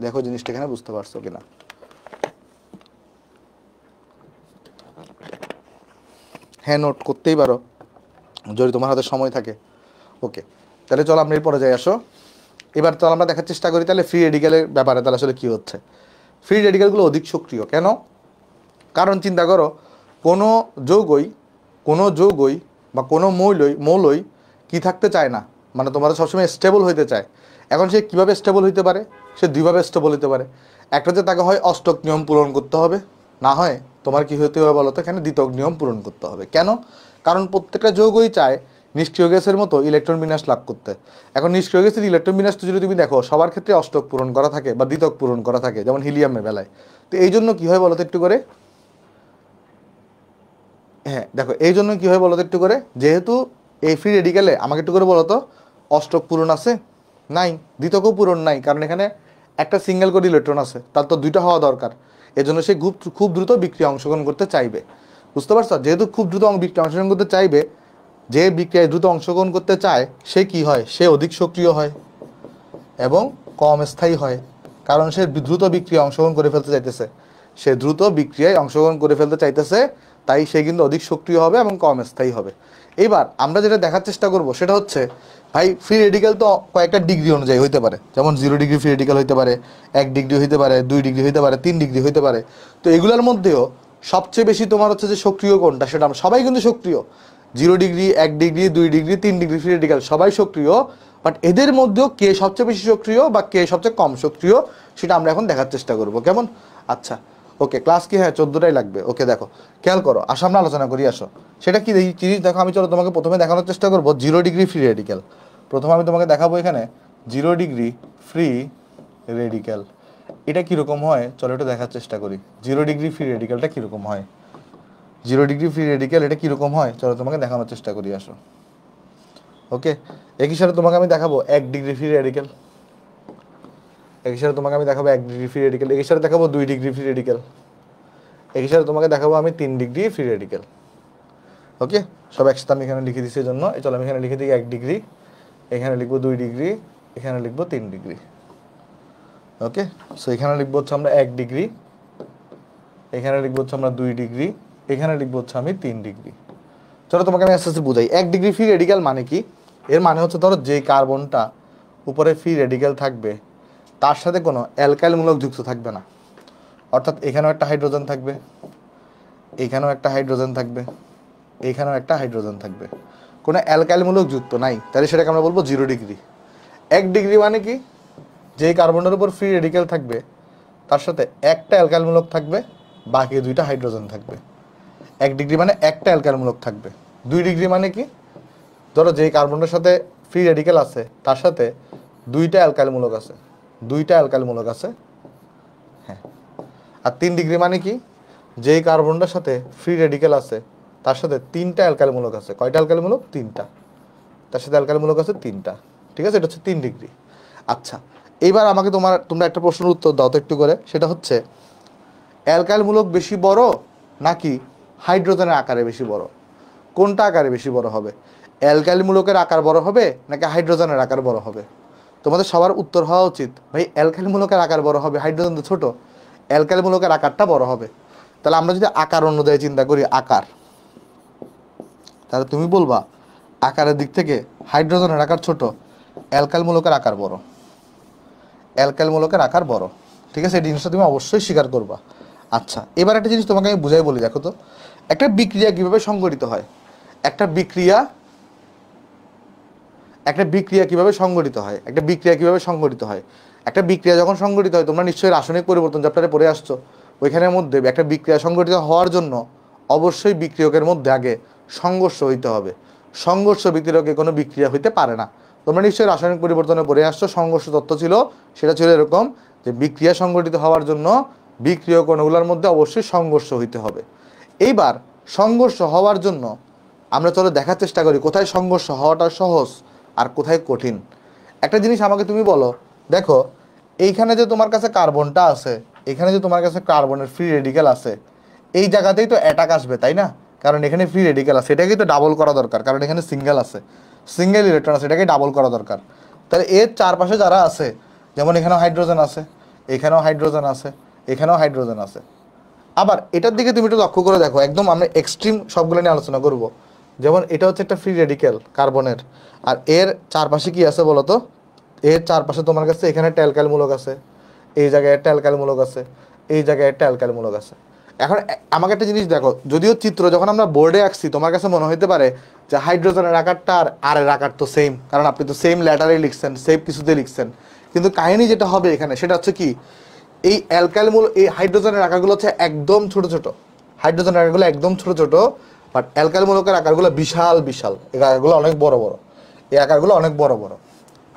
দেখো জিনিসটা এখানে বুঝতে পারছো কিনা হ্যাঁ নোট করতেই পারো যদি তোমার হাতে সময় থাকে ওকে তাহলে চলো আপনি এরপরে যাই আসো এবার তাহলে আমরা দেখার চেষ্টা করি তাহলে ফ্রি রেডিক্যালের ব্যাপারে তাহলে আসলে কী হচ্ছে ফ্রি রেডিক্যালগুলো অধিক সক্রিয় কেন কারণ চিন্তা করো কোনো যৌগই কোনো যৌগই বা কোনো মৌলই মৌলই কি থাকতে চায় না মানে তোমরা সবসময় স্টেবল হইতে চায় এখন সে কীভাবে স্টেবল হইতে পারে সে দুইভাবে স্টপ বলিতে পারে একটা যে তাকে হয় অষ্টক নিয়ম পূরণ করতে হবে না হয় তোমার কি হতে হবে বলো তো এখানে দ্বিতক নিয়ম পূরণ করতে হবে কেন কারণ প্রত্যেকটা যৌগই চায় নিষ্ক্রিয় গ্যাসের মতো ইলেকট্রন বিন্যাস লাভ করতে এখন নিষ্ক্রিয় গ্যাসের ইলেকট্রন বিন্যাস তো যদি তুমি দেখো সবার ক্ষেত্রে অষ্টক পূরণ করা থাকে বা দ্বিতক পূরণ করা থাকে যেমন হিলিয়ামের বেলায় তো এই জন্য কী হয় বলতো একটু করে হ্যাঁ দেখো এই জন্য কী হয় বলতো একটু করে যেহেতু এই ফ্রি রেডিক্যালে আমাকে একটু করে বলতো অষ্টক পূরণ আছে নাই দ্বিতকও পূরণ নাই কারণ এখানে একটা সিঙ্গেল করে ইলেকট্রন আছে তার তো দুইটা হওয়া দরকার এজন্য সে খুব খুব দ্রুত বিক্রিয়া অংশগ্রহণ করতে চাইবে বুঝতে পারছো যেহেতু খুব দ্রুত বিক্রিয়া অংশগ্রহণ করতে চাইবে যে বিক্রিয়ায় দ্রুত অংশগ্রহণ করতে চায় সে কি হয় সে অধিক সক্রিয় হয় এবং কম স্থায়ী হয় কারণ সে দ্রুত বিক্রিয়া অংশগ্রহণ করে ফেলতে চাইতেছে সে দ্রুত বিক্রিয়ায় অংশগ্রহণ করে ফেলতে চাইতেছে তাই সে কিন্তু অধিক সক্রিয় হবে এবং কম স্থায়ী হবে এবার আমরা যেটা দেখার চেষ্টা করব সেটা হচ্ছে ভাই ফ্রি রেডিক্যাল তো কয়েকটা ডিগ্রি অনুযায়ী হইতে পারে যেমন জিরো ডিগ্রি ফ্রি রেডিক্যাল হইতে পারে এক ডিগ্রি হইতে পারে দুই ডিগ্রি হইতে পারে তিন ডিগ্রি হইতে পারে তো এগুলোর মধ্যেও সবচেয়ে বেশি তোমার হচ্ছে যে সক্রিয় কোনটা সেটা সবাই কিন্তু সক্রিয় জিরো ডিগ্রি এক ডিগ্রি দুই ডিগ্রি তিন ডিগ্রি ফ্রি রেডিক্যাল সবাই সক্রিয় বাট এদের মধ্যেও কে সবচেয়ে বেশি সক্রিয় বা কে সবচেয়ে কম সক্রিয় সেটা আমরা এখন দেখার চেষ্টা করব কেমন আচ্ছা ওকে ক্লাস কি হ্যাঁ চোদ্দোটাই লাগবে ওকে দেখো খেয়াল করো আসো আমরা আলোচনা করি আসো সেটা কি দেখি জিনিস দেখো আমি চলো তোমাকে প্রথমে দেখানোর চেষ্টা করবো জিরো ডিগ্রি ফ্রি রেডিক্যাল প্রথমে আমি তোমাকে দেখাবো এখানে জিরো ডিগ্রি ফ্রি রেডিক্যাল এটা কীরকম হয় চলো এটা দেখার চেষ্টা করি জিরো ডিগ্রি ফ্রি রেডিক্যালটা কীরকম হয় জিরো ডিগ্রি ফ্রি রেডিক্যাল এটা কীরকম হয় চলো তোমাকে দেখানোর চেষ্টা করি আসো ওকে একই সাথে তোমাকে আমি দেখাবো এক ডিগ্রি ফ্রি রেডিক্যাল একই সাথে তোমাকে আমি দেখাবো এক ডিগ্রি ফ্রি রেডিক্যাল একই সাথে দেখাবো দুই ডিগ্রি ফ্রি রেডিক্যাল একই সাথে তোমাকে দেখাবো আমি তিন ডিগ্রি ফ্রি রেডিক্যাল ওকে সব একসাথে আমি এখানে লিখে দিচ্ছি জন্য চলো আমি এখানে লিখে দিই এক ডিগ্রি এখানে লিখবো দুই ডিগ্রি এখানে লিখবো তিন ডিগ্রি ওকে সো এখানে লিখবো হচ্ছে আমরা এক ডিগ্রি এখানে লিখবো হচ্ছে আমরা দুই ডিগ্রি এখানে লিখবো হচ্ছে আমি তিন ডিগ্রি চলো তোমাকে আমি আস্তে আস্তে বুঝাই এক ডিগ্রি ফ্রি রেডিক্যাল মানে কি এর মানে হচ্ছে ধরো যে কার্বনটা উপরে ফ্রি রেডিক্যাল থাকবে তার সাথে কোনো অ্যালকাইলমূলক যুক্ত থাকবে না অর্থাৎ এখানেও একটা হাইড্রোজেন থাকবে এখানেও একটা হাইড্রোজেন থাকবে এখানেও একটা হাইড্রোজেন থাকবে কোনো অ্যালকাইলমূলক যুক্ত নাই তাহলে সেটাকে আমরা বলবো জিরো ডিগ্রি এক ডিগ্রি মানে কি যেই কার্বনের উপর ফ্রি রেডিক্যাল থাকবে তার সাথে একটা অ্যালকাইলমূলক থাকবে বাকি দুইটা হাইড্রোজেন থাকবে এক ডিগ্রি মানে একটা অ্যালকাইলমূলক থাকবে দুই ডিগ্রি মানে কি ধরো যেই কার্বনের সাথে ফ্রি রেডিক্যাল আছে তার সাথে দুইটা অ্যালকাইলমূলক আছে দুইটা অ্যালকালি মূলক আছে হ্যাঁ আর তিন ডিগ্রি মানে কি যেই কার্বনটার সাথে ফ্রি রেডিক্যাল আছে তার সাথে তিনটা অ্যালকালি মূলক আছে কয়টা অ্যালকালি মূলক তিনটা তার সাথে অ্যালকালি মূলক আছে তিনটা ঠিক আছে এটা হচ্ছে তিন ডিগ্রি আচ্ছা এইবার আমাকে তোমার তোমরা একটা প্রশ্নের উত্তর দাও তো একটু করে সেটা হচ্ছে অ্যালকাইল মূলক বেশি বড় নাকি হাইড্রোজেনের আকারে বেশি বড় কোনটা আকারে বেশি বড় হবে অ্যালকাইল মূলকের আকার বড় হবে নাকি হাইড্রোজেনের আকার বড় হবে তোমাদের সবার উত্তর হওয়া উচিত ভাই অ্যালকালি মূলকের আকার বড় হবে হাইড্রোজেন তো ছোটো অ্যালকালি মূলকের আকারটা বড় হবে তাহলে আমরা যদি আকার অনুযায়ী চিন্তা করি আকার তাহলে তুমি বলবা আকারের দিক থেকে হাইড্রোজেনের আকার ছোট অ্যালকাল মূলকের আকার বড় অ্যালকাল মূলকের আকার বড় ঠিক আছে এই জিনিসটা তুমি অবশ্যই স্বীকার করবা আচ্ছা এবার একটা জিনিস তোমাকে আমি বুঝাই বলি দেখো তো একটা বিক্রিয়া কীভাবে সংগঠিত হয় একটা বিক্রিয়া একটা বিক্রিয়া কিভাবে সংগঠিত হয় একটা বিক্রিয়া কিভাবে সংগঠিত হয় একটা বিক্রিয়া যখন সংগঠিত হয় তোমরা নিশ্চয়ই রাসায়নিক পরিবর্তন চ্যাপ্টারে পড়ে আসছো ওইখানের মধ্যে একটা বিক্রিয়া সংগঠিত হওয়ার জন্য অবশ্যই বিক্রিয়কের মধ্যে আগে সংঘর্ষ হইতে হবে সংঘর্ষ বিক্রিয়কে কোনো বিক্রিয়া হইতে পারে না তোমরা নিশ্চয়ই রাসায়নিক পরিবর্তনে পড়ে আসছো সংঘর্ষ তত্ত্ব ছিল সেটা ছিল এরকম যে বিক্রিয়া সংগঠিত হওয়ার জন্য বিক্রিয় কোনগুলোর মধ্যে অবশ্যই সংঘর্ষ হইতে হবে এইবার সংঘর্ষ হওয়ার জন্য আমরা চলো দেখার চেষ্টা করি কোথায় সংঘর্ষ হওয়াটা সহজ আর কোথায় কঠিন একটা জিনিস আমাকে তুমি বলো দেখো এইখানে যে তোমার কাছে কার্বনটা আছে এখানে যে তোমার কাছে কার্বনের ফ্রি রেডিক্যাল আছে এই জায়গাতেই তো অ্যাটাক আসবে তাই না কারণ এখানে ফ্রি রেডিক্যাল আছে এটাকেই তো ডাবল করা দরকার কারণ এখানে সিঙ্গেল আছে সিঙ্গেল ইলেকট্রন আছে এটাকে ডাবল করা দরকার তাহলে এর চারপাশে যারা আছে যেমন এখানেও হাইড্রোজেন আছে এখানেও হাইড্রোজেন আছে এখানেও হাইড্রোজেন আছে আবার এটার দিকে তুমি একটু লক্ষ্য করে দেখো একদম আমরা এক্সট্রিম সবগুলো নিয়ে আলোচনা করবো যেমন এটা হচ্ছে একটা ফ্রি রেডিক্যাল কার্বনের আর এর চারপাশে কি আছে বলো তো এর চারপাশে তোমার কাছে এখানে ট্যালকালমূলক আছে এই জায়গায় ট্যালকালমূলক আছে এই জায়গায় ট্যালকাইলমূলক আছে এখন আমাকে একটা জিনিস দেখো যদিও চিত্র যখন আমরা বোর্ডে আঁকছি তোমার কাছে মনে হতে পারে যে হাইড্রোজেনের আকারটা আর এর আকার তো সেম কারণ আপনি তো সেম ল্যাটারে লিখছেন সেম কিছুতে লিখছেন কিন্তু কাহিনী যেটা হবে এখানে সেটা হচ্ছে কি এই অ্যালকাইলমূল এই হাইড্রোজেনের আকারগুলো হচ্ছে একদম ছোট ছোট হাইড্রোজেনের আকারগুলো একদম ছোট ছোট বাট অ্যালকাল মূলকের আকারগুলো বিশাল বিশাল এই আকারগুলো অনেক বড় বড় এই আকারগুলো অনেক বড় বড়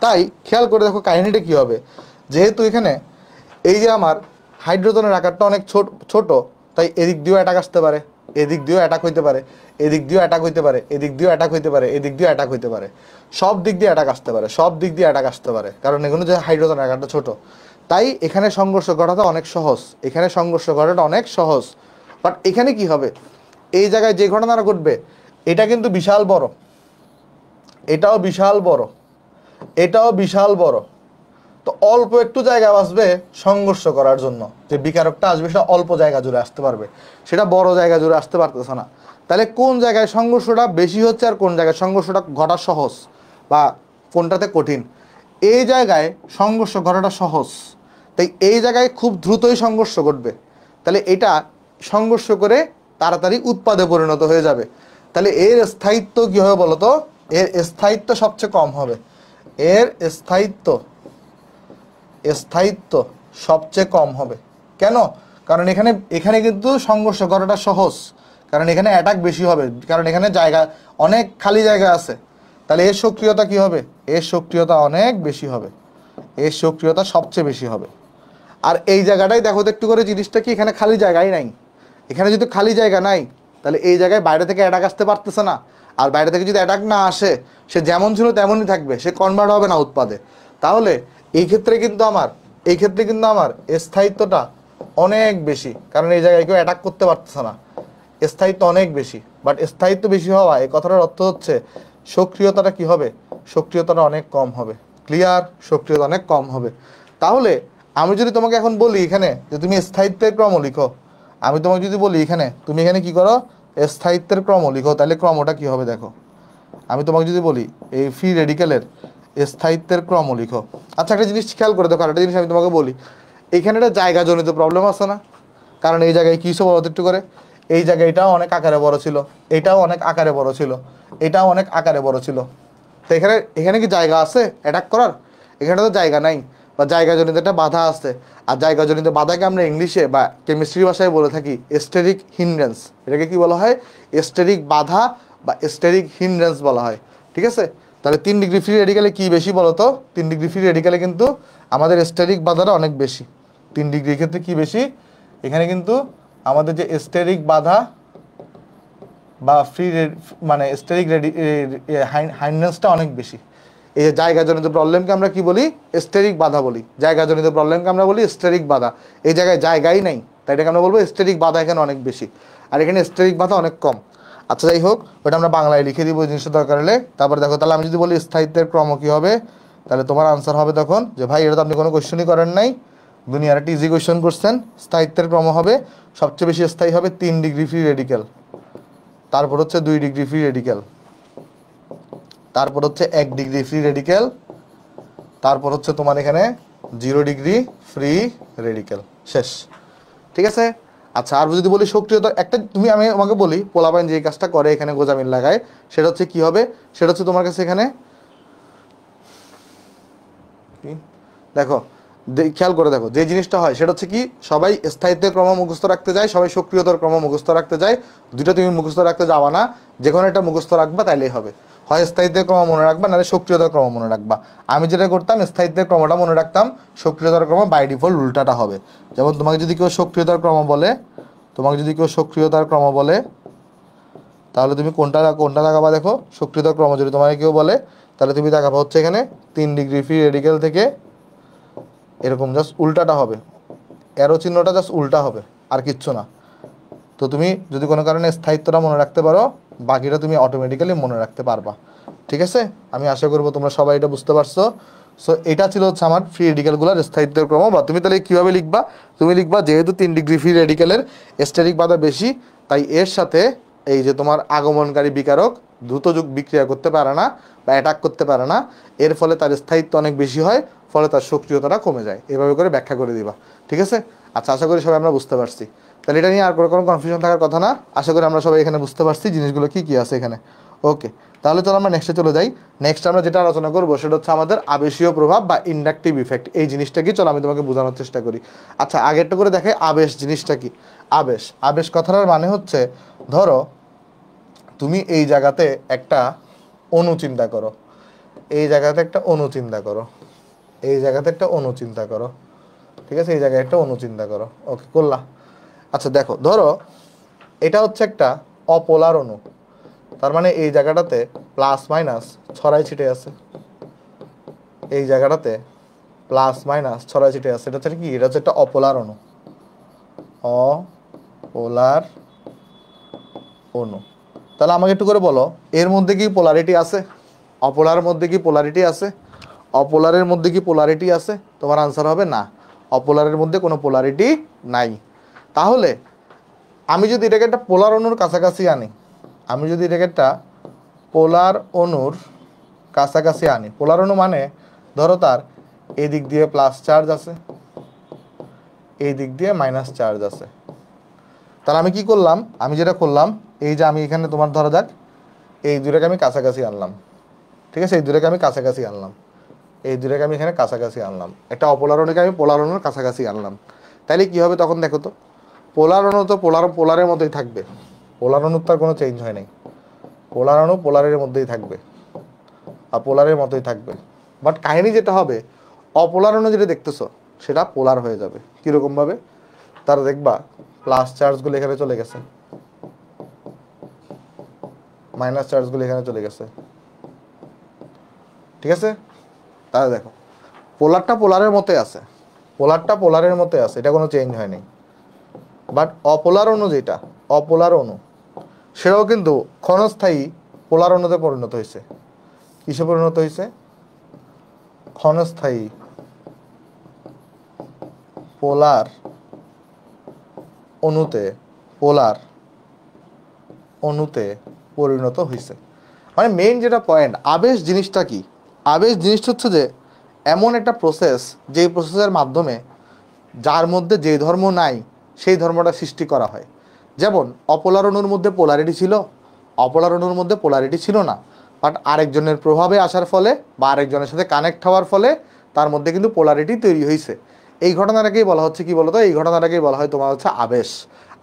তাই খেয়াল করে দেখো কাহিনিটা কী হবে যেহেতু এখানে এই যে আমার হাইড্রোজেনের আকারটা অনেক ছোট ছোট তাই এদিক দিয়েও অ্যাটাক আসতে পারে এদিক দিয়েও অ্যাটাক হইতে পারে এদিক দিয়েও অ্যাটাক হইতে পারে এদিক দিয়েও অ্যাটাক হইতে পারে এদিক দিয়েও অ্যাটাক হইতে পারে সব দিক দিয়ে অ্যাটাক আসতে পারে সব দিক দিয়ে অ্যাটাক আসতে পারে কারণ এগুলো যে হাইড্রোজেন আকারটা ছোট তাই এখানে সংঘর্ষ ঘটাটা অনেক সহজ এখানে সংঘর্ষ ঘটাটা অনেক সহজ বাট এখানে কি হবে এই জায়গায় যে ঘটনাটা ঘটবে এটা কিন্তু বিশাল বড় এটাও বিশাল বড় এটাও বিশাল বড় তো অল্প একটু জায়গা আসবে সংঘর্ষ করার জন্য যে বিকারকটা আসবে সেটা অল্প জায়গা জুড়ে আসতে পারবে সেটা বড় জায়গা জুড়ে আসতে পারতেছে না তাহলে কোন জায়গায় সংঘর্ষটা বেশি হচ্ছে আর কোন জায়গায় সংঘর্ষটা ঘটা সহজ বা কোনটাতে কঠিন এই জায়গায় সংঘর্ষ ঘটাটা সহজ তাই এই জায়গায় খুব দ্রুতই সংঘর্ষ ঘটবে তাহলে এটা সংঘর্ষ করে তাড়াতাড়ি উৎপাদে পরিণত হয়ে যাবে তাহলে এর স্থায়িত্ব কী হবে বলতো এর স্থায়িত্ব সবচেয়ে কম হবে এর স্থায়িত্ব স্থায়িত্ব সবচেয়ে কম হবে কেন কারণ এখানে এখানে কিন্তু সংঘর্ষ করাটা সহজ কারণ এখানে অ্যাটাক বেশি হবে কারণ এখানে জায়গা অনেক খালি জায়গা আছে তাহলে এর সক্রিয়তা কি হবে এর সক্রিয়তা অনেক বেশি হবে এর সক্রিয়তা সবচেয়ে বেশি হবে আর এই জায়গাটাই দেখো একটু করে জিনিসটা কি এখানে খালি জায়গাই নাই এখানে যদি খালি জায়গা নাই তাহলে এই জায়গায় বাইরে থেকে অ্যাটাক আসতে পারতেছে না আর বাইরে থেকে যদি অ্যাটাক না আসে সে যেমন ছিল তেমনই থাকবে সে কনভার্ট হবে না উৎপাদে তাহলে এই ক্ষেত্রে কিন্তু আমার এই ক্ষেত্রে কিন্তু আমার স্থায়িত্বটা অনেক বেশি কারণ এই জায়গায় কেউ অ্যাটাক করতে পারতেছে না স্থায়িত্ব অনেক বেশি বাট স্থায়িত্ব বেশি হওয়া এই কথাটার অর্থ হচ্ছে সক্রিয়তাটা কি হবে সক্রিয়তাটা অনেক কম হবে ক্লিয়ার সক্রিয়তা অনেক কম হবে তাহলে আমি যদি তোমাকে এখন বলি এখানে যে তুমি স্থায়িত্বের ক্রম লিখো আমি তোমাকে যদি বলি এখানে তুমি এখানে কি করো স্থায়িত্বের ক্রম লিখো তাহলে ক্রমটা কি হবে দেখো আমি তোমাকে যদি বলি এই ফ্রি রেডিক্যালের স্থায়িত্বের ক্রম লিখো আচ্ছা একটা জিনিস খেয়াল করে দেখো একটা জিনিস আমি তোমাকে বলি এখানে একটা জায়গা জনিত প্রবলেম আছে না কারণ এই জায়গায় কী সব একটু করে এই জায়গায় এটাও অনেক আকারে বড় ছিল এটাও অনেক আকারে বড় ছিল এটাও অনেক আকারে বড় ছিল তো এখানে এখানে কি জায়গা আছে অ্যাটাক করার এখানে তো জায়গা নাই বা জায়গাজনিত একটা বাধা আছে আর জায়গাজনিত বাধাকে আমরা ইংলিশে বা কেমিস্ট্রি ভাষায় বলে থাকি এস্টেরিক হিন্ড্রেন্স এটাকে কি বলা হয় এস্টেরিক বাধা বা এস্টেরিক হিন্ড্রেন্স বলা হয় ঠিক আছে তাহলে তিন ডিগ্রি ফ্রি রেডিকালে কি বেশি বলতো তিন ডিগ্রি ফ্রি রেডিকালে কিন্তু আমাদের স্টেরিক বাধাটা অনেক বেশি তিন ডিগ্রির ক্ষেত্রে কি বেশি এখানে কিন্তু আমাদের যে স্টেরিক বাধা বা ফ্রি মানে স্টেরিক রেডি হাইন্ডেন্সটা অনেক বেশি এই যে জায়গাজনিত প্রবলেমকে আমরা কি বলি স্টেরিক বাধা বলি জায়গাজনিত প্রবলেমকে আমরা বলি স্টেরিক বাধা এই জায়গায় জায়গাই নাই তাই এটাকে আমরা বলবো স্টেরিক বাধা এখানে অনেক বেশি আর এখানে স্টেরিক বাধা অনেক কম আচ্ছা যাই হোক ওটা আমরা বাংলায় লিখে দিব জিনিসটা দরকার হলে তারপর দেখো তাহলে আমি যদি বলি স্থায়িত্বের ক্রম কী হবে তাহলে তোমার আনসার হবে তখন যে ভাই এটা তো আপনি কোনো কোয়েশনই করেন নাই দুনিয়ার একটা ইজি কোয়েশন করছেন স্থায়িত্বের ক্রম হবে সবচেয়ে বেশি স্থায়ী হবে তিন ডিগ্রি ফ্রি রেডিক্যাল তারপর হচ্ছে দুই ডিগ্রি ফ্রি রেডিক্যাল তারপর হচ্ছে এক ডিগ্রি ফ্রি রেডিক্যাল তারপর হচ্ছে তোমার এখানে জিরো ডিগ্রি ফ্রি রেডিক্যাল শেষ ঠিক আছে আচ্ছা আর যদি বলি সক্রিয়তা একটা তুমি আমি আমাকে বলি পোলাবাইন যে কাজটা করে এখানে গোজামিন লাগায় সেটা হচ্ছে কি হবে সেটা হচ্ছে তোমার কাছে এখানে দেখো খেয়াল করে দেখো যে জিনিসটা হয় সেটা হচ্ছে কি সবাই স্থায়িত্বের ক্রম মুখস্থ রাখতে যায় সবাই সক্রিয়তার ক্রম মুখস্থ রাখতে যায় দুটো তুমি মুখস্থ রাখতে যাওয়া না যে কোনো একটা মুখস্থ রাখবা তাইলেই হবে হয় স্থায়িত্বের ক্রম মনে রাখবা নাহলে সক্রিয়তার ক্রম মনে রাখবা আমি যেটা করতাম স্থায়িত্বের ক্রমটা মনে রাখতাম সক্রিয়তার ক্রম বাই ডিফল্ট উল্টাটা হবে যেমন তোমাকে যদি কেউ সক্রিয়তার ক্রম বলে তোমাকে যদি কেউ সক্রিয়তার ক্রম বলে তাহলে তুমি কোনটা কোনটা তাকাবা দেখো সক্রিয়তার ক্রম যদি তোমাকে কেউ বলে তাহলে তুমি তাকাবা হচ্ছে এখানে তিন ডিগ্রি ফি রেডিক্যাল থেকে এরকম জাস্ট উল্টাটা হবে অ্যারো চিহ্নটা জাস্ট উল্টা হবে আর কিচ্ছু না তো তুমি যদি কোনো কারণে স্থায়িত্বটা মনে রাখতে পারো বাকিটা তুমি অটোমেটিক্যালি মনে রাখতে পারবা ঠিক আছে আমি আশা করবো তোমরা সবাই এটা বুঝতে পারছো সো এটা ছিল হচ্ছে আমার ফ্রি রেডিক্যালগুলোর স্থায়িত্বের ক্রম বা তুমি তাহলে কীভাবে লিখবা তুমি লিখবা যেহেতু তিন ডিগ্রি ফ্রি রেডিক্যালের স্ট্যাটিক বাধা বেশি তাই এর সাথে এই যে তোমার আগমনকারী বিকারক দ্রুত যুগ বিক্রিয়া করতে পারে না বা অ্যাটাক করতে পারে না এর ফলে তার স্থায়িত্ব অনেক বেশি হয় ফলে তার সক্রিয়তাটা কমে যায় এভাবে করে ব্যাখ্যা করে দিবা ঠিক আছে আচ্ছা আশা করি সবাই আমরা বুঝতে পারছি তাহলে এটা নিয়ে আর কোনো কনফিউশন থাকার কথা না আশা করি আমরা সবাই এখানে বুঝতে পারছি জিনিসগুলো কী কী আছে এখানে ওকে তাহলে চলো আমরা নেক্সটে চলে যাই নেক্সট আমরা যেটা আলোচনা করবো সেটা হচ্ছে আমাদের আবেশীয় প্রভাব বা ইন্ডাকটিভ ইফেক্ট এই জিনিসটা কি চলো আমি তোমাকে বোঝানোর চেষ্টা করি আচ্ছা আগেরটা করে দেখে আবেশ জিনিসটা কি আবেশ আবেশ কথাটার মানে হচ্ছে ধরো তুমি এই জায়গাতে একটা অনুচিন্তা চিন্তা করো এই জায়গাতে একটা অনুচিন্তা চিন্তা করো এই জায়গাতে একটা অনুচিন্তা চিন্তা করো ঠিক আছে এই জায়গায় একটা অনুচিন্তা চিন্তা করো ওকে করলা আচ্ছা দেখো ধরো এটা হচ্ছে একটা অপোলার অণু তার মানে এই জায়গাটাতে প্লাস মাইনাস ছড়াই ছিটে আছে এই জায়গাটাতে প্লাস মাইনাস ছড়াই ছিটে আছে এটা হচ্ছে কি এটা হচ্ছে একটা অপোলার অণু অপোলার অণু তাহলে আমাকে একটু করে বলো এর মধ্যে কি পোলারিটি আছে অপোলার মধ্যে কি পোলারিটি আছে অপোলারের মধ্যে কি পোলারিটি আছে তোমার আনসার হবে না অপোলারের মধ্যে কোনো পোলারিটি নাই তাহলে আমি যদি এটাকে একটা পোলার অনুর কাছাকাছি আনি আমি যদি এটাকে একটা পোলার অনুর কাছাকাছি আনি পোলার অনু মানে ধরো তার এই দিক দিয়ে প্লাস চার্জ আছে এই দিক দিয়ে মাইনাস চার্জ আছে তাহলে আমি কি করলাম আমি যেটা করলাম এই যে আমি এখানে তোমার ধরা যাক এই দূরেকে আমি কাছাকাছি আনলাম ঠিক আছে এই দূরেকে আমি কাছাকাছি আনলাম এই দূরেকে আমি এখানে কাছাকাছি আনলাম একটা অপলারণকে আমি পোলারণের কাছাকাছি আনলাম তাহলে কী হবে তখন দেখো তো পোলার অণু তো পোলার পোলারের মতোই থাকবে পোলার অণুর তার কোনো চেঞ্জ হয় নাই পোলার অণু পোলারের মধ্যেই থাকবে আর পোলারের মতোই থাকবে বাট কাহিনী যেটা হবে অপোলার অণু যেটা দেখতেছো সেটা পোলার হয়ে যাবে কীরকমভাবে তারা দেখবা প্লাস চার্জগুলো এখানে চলে গেছে মাইনাস চার্জগুলো এখানে চলে গেছে ঠিক আছে তাহলে দেখো পোলারটা পোলারের মতোই আছে পোলারটা পোলারের মতোই আছে এটা কোনো চেঞ্জ হয়নি বাট অপোলার অণু যেটা অপোলার অণু সেটাও কিন্তু ক্ষণস্থায়ী পোলার অণুতে পরিণত হয়েছে কিসে পরিণত হয়েছে ক্ষণস্থায়ী পোলার অণুতে পোলার অণুতে পরিণত হয়েছে মানে মেইন যেটা পয়েন্ট আবেশ জিনিসটা কি আবেশ জিনিসটা হচ্ছে যে এমন একটা প্রসেস যেই প্রসেসের মাধ্যমে যার মধ্যে যে ধর্ম নাই সেই ধর্মটা সৃষ্টি করা হয় যেমন অপলারণুর মধ্যে পোলারিটি ছিল অপলারণুর মধ্যে পোলারিটি ছিল না বাট আরেকজনের প্রভাবে আসার ফলে বা আরেকজনের সাথে কানেক্ট হওয়ার ফলে তার মধ্যে কিন্তু পোলারিটি তৈরি হয়েছে এই ঘটনাটাকেই বলা হচ্ছে কি বলতো এই ঘটনাটাকেই বলা হয় তোমার হচ্ছে আবেশ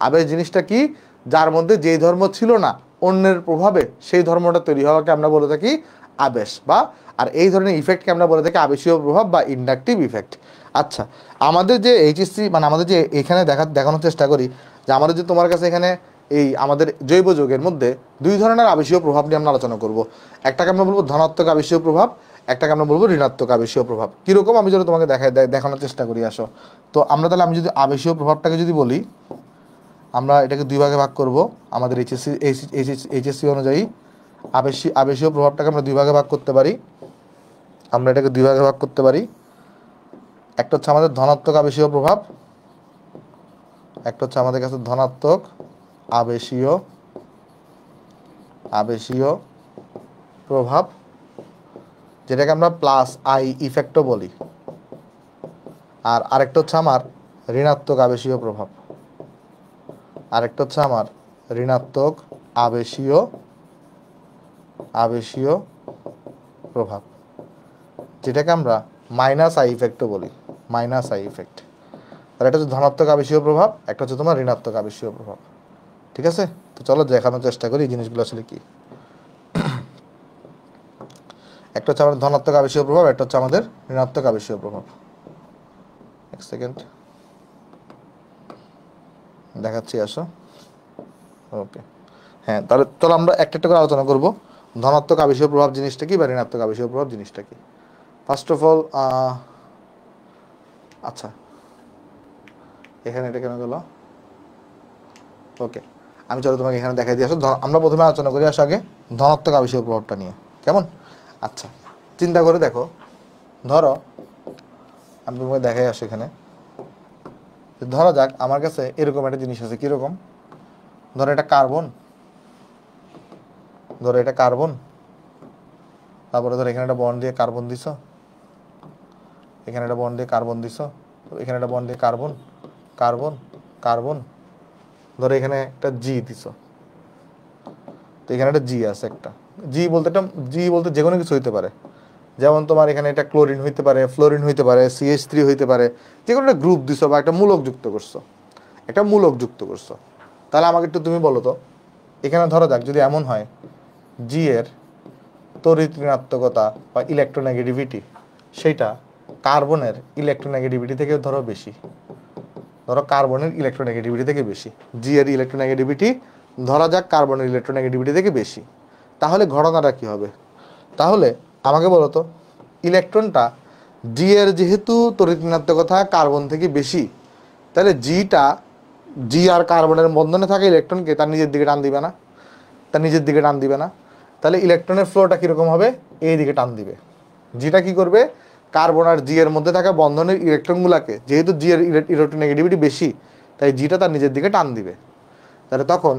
আবেশ জিনিসটা কি যার মধ্যে যেই ধর্ম ছিল না অন্যের প্রভাবে সেই ধর্মটা তৈরি হওয়াকে আমরা বলে থাকি আবেশ বা আর এই ধরনের ইফেক্টকে আমরা বলে থাকি আবেশীয় প্রভাব বা ইন্ডাকটিভ ইফেক্ট আচ্ছা আমাদের যে এইচএসসি মানে আমাদের যে এখানে দেখা দেখানোর চেষ্টা করি যে আমাদের যে তোমার কাছে এখানে এই আমাদের জৈব যৌগের মধ্যে দুই ধরনের আবেশীয় প্রভাব নিয়ে আমরা আলোচনা করব একটাকে আমরা বলবো ধনাত্মক আবেশীয় প্রভাব একটাকে আমরা বলবো ঋণাত্মক আবেশীয় প্রভাব কীরকম আমি যেন তোমাকে দেখা দেখানোর চেষ্টা করি আসো তো আমরা তাহলে আমি যদি আবেশীয় প্রভাবটাকে যদি বলি আমরা এটাকে দুই ভাগে ভাগ করব আমাদের এইচএসসি এইচএসসি অনুযায়ী আবেশী আবেশীয় প্রভাবটাকে আমরা দুই ভাগে ভাগ করতে পারি আমরা এটাকে দুই ভাগে ভাগ করতে পারি একটা হচ্ছে আমাদের ধনাত্মক আবেশীয় প্রভাব একটা হচ্ছে আমাদের কাছে ধনাত্মক আবেশীয় আবেশীয় প্রভাব যেটাকে আমরা প্লাস আই ইফেক্টও বলি আর আরেকটা হচ্ছে আমার ঋণাত্মক আবেশীয় প্রভাব আরেকটা হচ্ছে আমার ঋণাত্মক আবেশীয় আবেশীয় প্রভাব যেটাকে আমরা মাইনাস আই ইফেক্টও বলি মাইনাস আই ইফেক্ট আর এটা হচ্ছে ধনাত্মক আবেশীয় প্রভাব একটা হচ্ছে তোমার ঋণাত্মক আবেশীয় প্রভাব ঠিক আছে তো চলো দেখানোর চেষ্টা করি এই জিনিসগুলো আসলে কি একটা হচ্ছে আমাদের ধনাত্মক আবেশীয় প্রভাব একটা হচ্ছে আমাদের ঋণাত্মক আবেশীয় প্রভাব এক সেকেন্ড দেখাচ্ছি আসো ওকে হ্যাঁ তাহলে চলো আমরা একটা একটা করে আলোচনা করব ধনাত্মক আবেশীয় প্রভাব জিনিসটা কি বা ঋণাত্মক আবেশীয় প্রভাব জিনিসটা কি ফার্স্ট অফ অল আচ্ছা এখানে এটা কেন গেল ওকে আমি চলো তোমাকে এখানে দেখাই দিয়ে আসো আমরা প্রথমে আলোচনা করি আসো আগে ধনাত্মক আবিষ্কার প্রভাবটা নিয়ে কেমন আচ্ছা চিন্তা করে দেখো ধরো আমি তোমাকে দেখাই আসো এখানে ধরা যাক আমার কাছে এরকম একটা জিনিস আছে কীরকম ধরো এটা কার্বন ধরো এটা কার্বন তারপরে ধরো এখানে একটা বন দিয়ে কার্বন দিছ এখানে একটা বন্ডে কার্বন দিছ এখানে একটা বন্ডে কার্বন কার্বন কার্বন ধরো এখানে একটা জি দিছ তো এখানে একটা জি আছে একটা জি বলতে একটা জি বলতে যে কোনো কিছু হইতে পারে যেমন তোমার এখানে এটা ক্লোরিন হইতে পারে ফ্লোরিন হইতে পারে সিএস থ্রি হইতে পারে যে কোনো একটা গ্রুপ দিস বা একটা মূলক যুক্ত করছো একটা মূলক যুক্ত করছো তাহলে আমাকে একটু তুমি বলো তো এখানে ধরো যাক যদি এমন হয় জি এর তরিত বা ইলেকট্রোনেগেটিভিটি সেটা কার্বনের ইলেকট্রোনেগেটিভিটি থেকে ধরো বেশি ধরো কার্বনের ইলেকট্রোনেগেটিভিটি থেকে বেশি জি এর ইলেকট্রোনেগেটিভিটি ধরা যাক কার্বনের ইলেকট্রোনেগেটিভিটি থেকে বেশি তাহলে ঘটনাটা কি হবে তাহলে আমাকে বলো তো ইলেকট্রনটা জি এর যেহেতু কথা কার্বন থেকে বেশি তাহলে জিটা জি আর কার্বনের বন্ধনে থাকা ইলেকট্রনকে তার নিজের দিকে টান দিবে না তার নিজের দিকে টান দিবে না তাহলে ইলেকট্রনের ফ্লোটা কীরকম হবে এই দিকে টান দিবে জিটা কি করবে কার্বন আর জি এর মধ্যে থাকা বন্ধনের ইলেকট্রনগুলোকে যেহেতু জি এর ইলেকট্রোনেগেটিভিটি বেশি তাই জিটা তার নিজের দিকে টান দিবে তাহলে তখন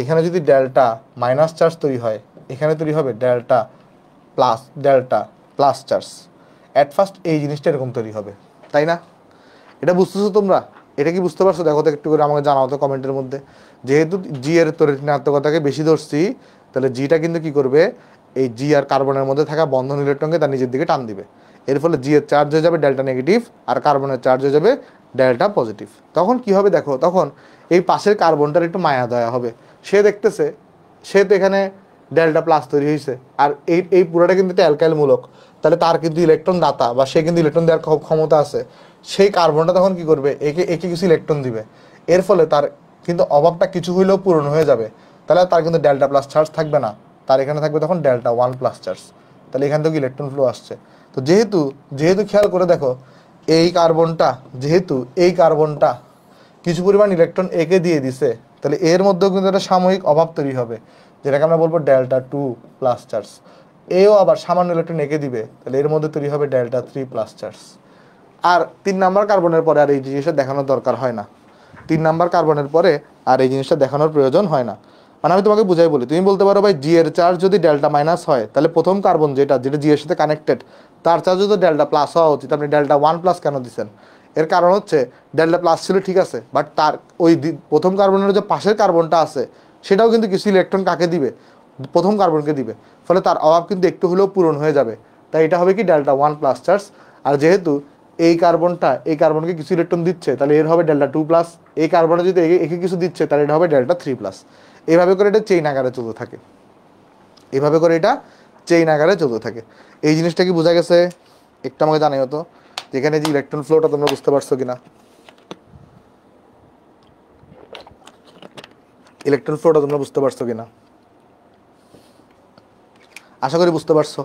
এখানে যদি ডেল্টা মাইনাস চার্জ তৈরি হয় এখানে তৈরি হবে delta plus delta plus charge at first এই জিনিসটা এরকম তৈরি হবে তাই না এটা বুঝতেছো তোমরা এটা কি বুঝতে পারছো দেখো তো একটু করে আমাকে জানাও তো কমেন্টের মধ্যে যেহেতু জি এর তোর ঋণাত্মকতাকে বেশি ধরছি তাহলে জিটা কিন্তু কি করবে এই জি আর কার্বনের মধ্যে থাকা বন্ধন ইলেকট্রনকে তার নিজের দিকে টান দিবে এর ফলে জি এর চার্জ হয়ে যাবে ডেল্টা নেগেটিভ আর কার্বনের চার্জ হয়ে যাবে ডেল্টা পজিটিভ তখন কি হবে দেখো তখন এই পাশের কার্বনটার একটু মায়া দয়া হবে সে দেখতেছে সে তো এখানে ডেল্টা প্লাস তৈরি হয়েছে আর এই এই পুরোটা কিন্তু একটা অ্যালকাইল মূলক তাহলে তার কিন্তু ইলেকট্রন দাতা বা সে কিন্তু ইলেকট্রন দেওয়ার ক্ষমতা আছে সেই কার্বনটা তখন কি করবে একে একে কিছু ইলেকট্রন দিবে এর ফলে তার কিন্তু অভাবটা কিছু হইলেও পূরণ হয়ে যাবে তাহলে তার কিন্তু ডেল্টা প্লাস চার্জ থাকবে না তার এখানে থাকবে তখন ডেল্টা ওয়ান প্লাস চার্জ তাহলে এখান থেকে ইলেকট্রন ফ্লো আসছে তো যেহেতু যেহেতু খেয়াল করে দেখো এই কার্বনটা যেহেতু এই কার্বনটা কিছু পরিমাণ ইলেকট্রন একে দিয়ে দিছে তাহলে এর মধ্যেও কিন্তু একটা সাময়িক অভাব তৈরি হবে যেটাকে আমরা বলবো ডেল্টা টু প্লাস চার্জ এও আবার সামান্য ইলেকট্রন এঁকে দিবে তাহলে এর মধ্যে তৈরি হবে ডেল্টা থ্রি প্লাস চার্জ আর তিন নাম্বার কার্বনের পরে আর এই জিনিসটা দেখানোর দরকার হয় না তিন নাম্বার কার্বনের পরে আর এই জিনিসটা দেখানোর প্রয়োজন হয় না মানে আমি তোমাকে বুঝাই বলি তুমি বলতে পারো ভাই জি এর চার্জ যদি ডেল্টা মাইনাস হয় তাহলে প্রথম কার্বন যেটা যেটা জি এর সাথে কানেক্টেড তার চার্জ যদি ডেল্টা প্লাস হওয়া উচিত আপনি ডেল্টা ওয়ান প্লাস কেন দিচ্ছেন এর কারণ হচ্ছে ডেল্টা প্লাস ছিল ঠিক আছে বাট তার ওই প্রথম কার্বনের যে পাশের কার্বনটা আছে সেটাও কিন্তু কিছু ইলেকট্রন কাকে দিবে প্রথম কার্বনকে দিবে ফলে তার অভাব কিন্তু একটু হলেও পূরণ হয়ে যাবে তাই এটা হবে কি ডেল্টা ওয়ান প্লাস চার্জ আর যেহেতু এই কার্বনটা এই কার্বনকে কিছু ইলেকট্রন দিচ্ছে তাহলে এর হবে ডেল্টা টু প্লাস এই কার্বনে যদি একে কিছু দিচ্ছে তাহলে এটা হবে ডেল্টা থ্রি প্লাস এভাবে করে এটা চেইন আকারে চলতে থাকে এভাবে করে এটা চেইন আকারে চলতে থাকে এই জিনিসটা কি বোঝা গেছে একটু আমাকে জানাই হতো যেখানে যে ইলেকট্রন ফ্লোটা তোমরা বুঝতে পারছো কিনা ইলেকট্রন ফ্লোটা তোমরা বুঝতে পারছো কিনা আশা করি বুঝতে পারছো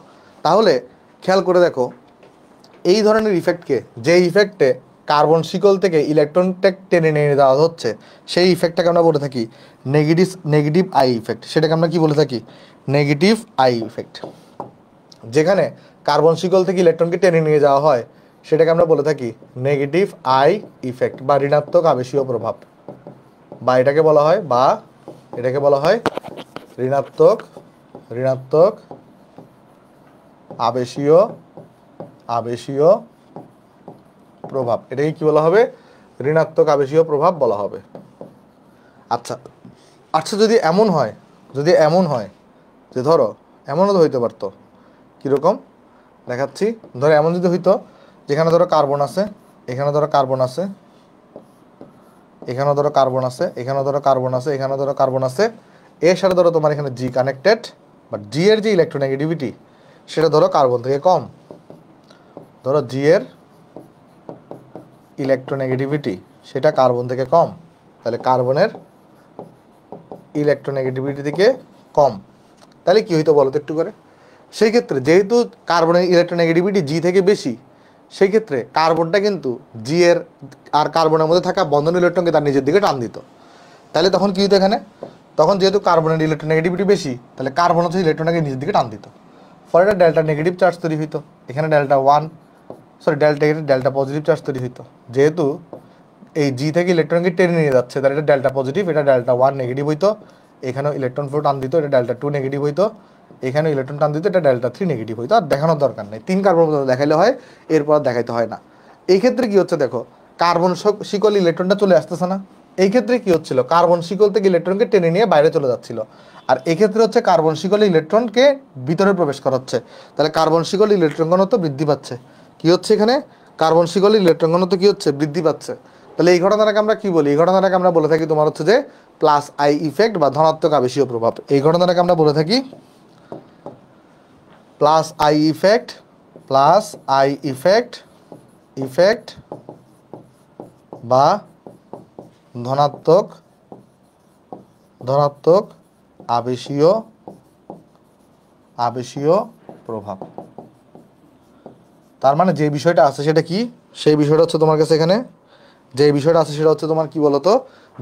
তাহলে খেয়াল করে দেখো এই ধরনের ইফেক্টকে যে ইফেক্টে কার্বন শিকল থেকে টেক টেনে নিয়ে দেওয়া হচ্ছে সেই ইফেক্টটাকে আমরা বলে থাকি নেগেটিভ নেগেটিভ আই ইফেক্ট সেটাকে আমরা কি বলে থাকি নেগেটিভ আই ইফেক্ট যেখানে কার্বন শিকল থেকে ইলেকট্রনকে টেনে নিয়ে যাওয়া হয় সেটাকে আমরা বলে থাকি নেগেটিভ আই ইফেক্ট বা ঋণাত্মক আবেশীয় প্রভাব বা এটাকে বলা হয় বা এটাকে বলা হয় ঋণাত্মক ঋণাত্মক আবেশীয় আবেশীয় প্রভাব এটাকে কি বলা হবে ঋণাত্মক আবেশীয় প্রভাব বলা হবে আচ্ছা আচ্ছা যদি এমন হয় যদি এমন হয় যে ধরো এমনও তো হইতে পারতো কীরকম দেখাচ্ছি ধরো এমন যদি হইতো যেখানে ধরো কার্বন আছে এখানে ধরো কার্বন আছে এখানে ধরো কার্বন আছে এখানে ধরো কার্বন আছে এখানে ধরো কার্বন আছে এর সাথে ধরো তোমার এখানে জি কানেক্টেড বা জি এর যে ইলেকট্রোনেগেটিভিটি সেটা ধরো কার্বন থেকে কম ধরো জি এর ইলেকট্রোনেগেটিভিটি সেটা কার্বন থেকে কম তাহলে কার্বনের ইলেকট্রোনেগেটিভিটি থেকে কম তাহলে কী হইতো বলো তো একটু করে সেই ক্ষেত্রে যেহেতু কার্বনের ইলেকট্রোনেগেটিভিটি জি থেকে বেশি সেই ক্ষেত্রে কার্বনটা কিন্তু জি এর আর কার্বনের মধ্যে থাকা বন্ধন ইলেকট্রনকে তার নিজের দিকে টান দিত তাহলে তখন কী হতো এখানে তখন যেহেতু কার্বনের ইলেকট্রোনেগেটিভিটি বেশি তাহলে কার্বন হচ্ছে ইলেকট্রনকে নিজের দিকে টান দিত ফলে এটা ডেল্টা নেগেটিভ চার্জ তৈরি হইতো এখানে ডেল্টা ওয়ান সরি ডেল্টা এখানে ডেল্টা পজিটিভ চার্জ তৈরি হইতো যেহেতু এই জি থেকে ইলেকট্রনকে টেনে নিয়ে যাচ্ছে তাহলে এটা ডেল্টা পজিটিভ এটা ডেল্টা ওয়ান নেগেটিভ হইতো এখানেও ইলেকট্রন ফ্লো টান দিত এটা ডেল্টা টু নেগেটিভ হইতো এখানেও ইলেকট্রন টান দিত এটা ডেল্টা থ্রি নেগেটিভ হইতো আর দেখানোর দরকার নেই তিন কার্বন পর্যন্ত দেখাইলে হয় এরপর দেখাইতে হয় না এই ক্ষেত্রে কি হচ্ছে দেখো কার্বন শিকল ইলেকট্রনটা চলে আসতেছে না এই ক্ষেত্রে কি হচ্ছিল কার্বন শিকল থেকে ইলেকট্রনকে টেনে নিয়ে বাইরে চলে যাচ্ছিল আর এক্ষেত্রে হচ্ছে কার্বন শিকল ইলেকট্রনকে ভিতরে প্রবেশ করাচ্ছে তাহলে কার্বন শিকল ইলেকট্রন ঘনত্ব বৃদ্ধি পাচ্ছে কী হচ্ছে এখানে কার্বন শিকলে ইলেকট্রন ঘনত্ব কী হচ্ছে বৃদ্ধি পাচ্ছে তাহলে এই ঘটনাটাকে আমরা কি বলি এই ঘটনাটাকে আমরা বলে থাকি তোমার হচ্ছে যে প্লাস আই ইফেক্ট বা ধনাত্মক আবেশীয় প্রভাব এই ঘটনাটাকে আমরা বলে থাকি plus I effect plus I effect effect বা ধনাত্মক ধনাত্মক আবেশীয় আবেশীয় প্রভাব তার মানে যে বিষয়টা আছে সেটা কি সেই বিষয়টা হচ্ছে তোমার কাছে এখানে যে বিষয়টা আছে সেটা হচ্ছে তোমার কি বলতো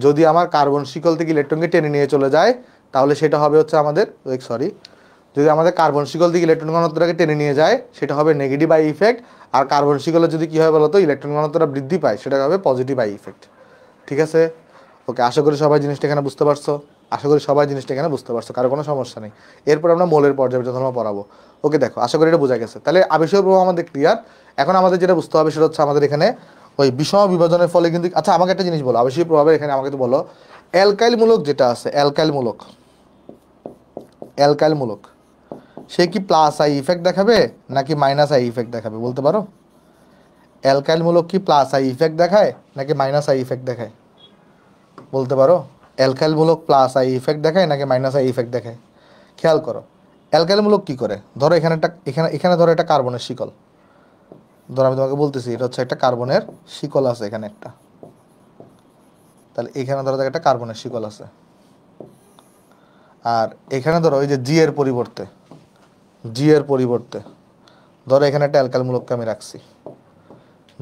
যদি আমার কার্বন শিকল থেকে ইলেকট্রনকে টেনে নিয়ে চলে যায় তাহলে সেটা হবে হচ্ছে আমাদের সরি যদি আমাদের কার্বন শিকল থেকে ইলেকট্রন ঘনত্বটাকে টেনে নিয়ে যায় সেটা হবে নেগেটিভ আই ইফেক্ট আর কার্বন শিকলে যদি কী হয় বলতো ইলেকট্রন ঘনত্বটা বৃদ্ধি পায় সেটা হবে পজিটিভ আই ইফেক্ট ঠিক আছে ওকে আশা করি সবাই জিনিসটা এখানে বুঝতে পারছো আশা করি সবাই জিনিসটা এখানে বুঝতে পারছো কারো কোনো সমস্যা নেই এরপর আমরা মোলের আমরা পড়াবো ওকে দেখো আশা করি এটা বোঝা গেছে তাহলে আবেশীয় প্রভাব আমাদের ক্লিয়ার এখন আমাদের যেটা বুঝতে হবে সেটা হচ্ছে আমাদের এখানে ওই বিষম বিভাজনের ফলে কিন্তু আচ্ছা আমাকে একটা জিনিস বলো আবেশীয় প্রভাবের এখানে আমাকে তো বলো অ্যালকাইলমূলক যেটা আছে অ্যালকাইলমূলক অ্যালকাইলমূলক সে কি প্লাস আই ইফেক্ট দেখাবে নাকি মাইনাস আই ইফেক্ট দেখাবে বলতে পারো অ্যালকাইলমূলক কি প্লাস আই ইফেক্ট দেখায় নাকি মাইনাস আই ইফেক্ট দেখায় বলতে পারো অ্যালকাইলমূলক প্লাস আই ইফেক্ট দেখায় নাকি মাইনাস আই ইফেক্ট দেখায় খেয়াল করো অ্যালকালিমূলক কি করে ধরো এখানে একটা এখানে এখানে ধরো একটা কার্বনের শিকল ধরো আমি তোমাকে বলতেছি এটা হচ্ছে একটা কার্বনের শিকল আছে এখানে একটা তাহলে এখানে ধরো একটা কার্বনের শিকল আছে আর এখানে ধরো ওই যে জি এর পরিবর্তে জি এর পরিবর্তে ধরো এখানে একটা অ্যালকালমূলককে আমি রাখছি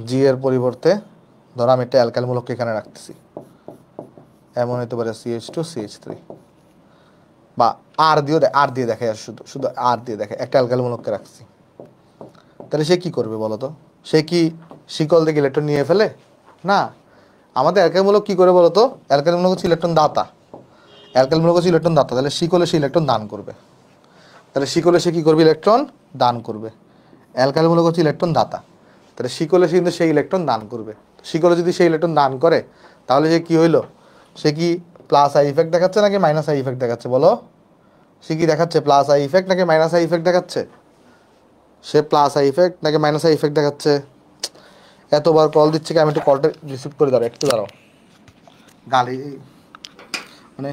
জি এর পরিবর্তে ধরো আমি একটা অ্যালকালিমূলককে এখানে রাখতেছি এমন হতে পারে সিএইচ টু সিএইচ থ্রি বা আর দিয়েও আর দিয়ে দেখাই আর শুধু শুধু আর দিয়ে দেখে একটা অ্যালকালমূলককে রাখছি তাহলে সে কি করবে বলো তো সে কি শিকল থেকে ইলেকট্রন নিয়ে ফেলে না আমাদের মূলক কি করে বলো তো মূলক হচ্ছে ইলেকট্রন দাতা মূলক হচ্ছে ইলেকট্রন দাতা তাহলে শিকলে সে ইলেকট্রন দান করবে তাহলে শিকলে সে কী করবে ইলেকট্রন দান করবে মূলক হচ্ছে ইলেকট্রন দাতা তাহলে শিকলে সে কিন্তু সেই ইলেকট্রন দান করবে শিকলে যদি সেই ইলেকট্রন দান করে তাহলে সে কী হইলো সে কি প্লাস আই ইফেক্ট দেখাচ্ছে নাকি মাইনাস আই ইফেক্ট দেখাচ্ছে বলো সে কি দেখাচ্ছে প্লাস আই ইফেক্ট নাকি মাইনাস আই ইফেক্ট দেখাচ্ছে সে প্লাস আই ইফেক্ট নাকি মাইনাস আই ইফেক্ট দেখাচ্ছে এতবার কল দিচ্ছে কি আমি একটু কলটা রিসিভ করে দাঁড়ো একটু দাঁড়াও গালি মানে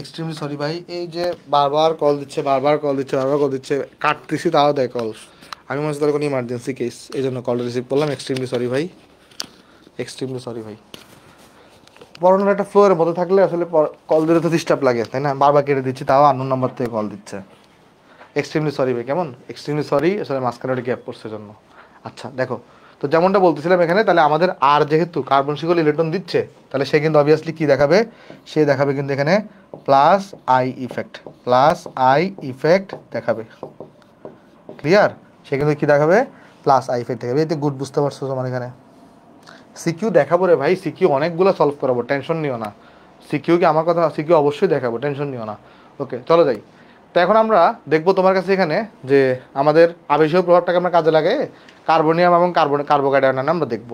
এক্সট্রিমলি সরি ভাই এই যে বারবার কল দিচ্ছে বারবার কল দিচ্ছে বারবার কল দিচ্ছে কাটতেছি তাও দেয় কল আমি মনে হচ্ছে কোনো ইমার্জেন্সি কেস এই জন্য কলটা রিসিভ করলাম এক্সট্রিমলি সরি ভাই এক্সট্রিমলি সরি ভাই পড়ানোর একটা ফ্লোরের মতো থাকলে আসলে কল দিতে তো ডিস্টার্ব লাগে তাই না বারবার কেটে দিচ্ছি তাও আন্ন নম্বর থেকে কল দিচ্ছে এক্সট্রিমলি সরি ভাই কেমন এক্সট্রিমলি সরি আসলে মাঝখানে ওটা গ্যাপ পড়ছে জন্য আচ্ছা দেখো তো যেমনটা বলতেছিলাম এখানে তাহলে আমাদের আর যেহেতু কার্বন শিকল ইলেকট্রন দিচ্ছে তাহলে সে কিন্তু অবভিয়াসলি কী দেখাবে সে দেখাবে কিন্তু এখানে plus I effect plus I effect দেখাবে ক্লিয়ার সে কিন্তু কী দেখাবে প্লাস আই ইফেক্ট দেখাবে এতে গুড বুঝতে পারছো তোমার এখানে সিকিউ দেখাবো রে ভাই সিকিউ অনেকগুলো সলভ করাবো টেনশন নিও না সিকিউকে আমার কথা সিকিউ অবশ্যই দেখাবো টেনশন নিও না ওকে চলো যাই তো এখন আমরা দেখব তোমার কাছে এখানে যে আমাদের আবেশীয় প্রভাবটাকে আমরা কাজে লাগাই কার্বোনিয়াম এবং কার্বন কার্বোকার্ডায়ন আমরা দেখব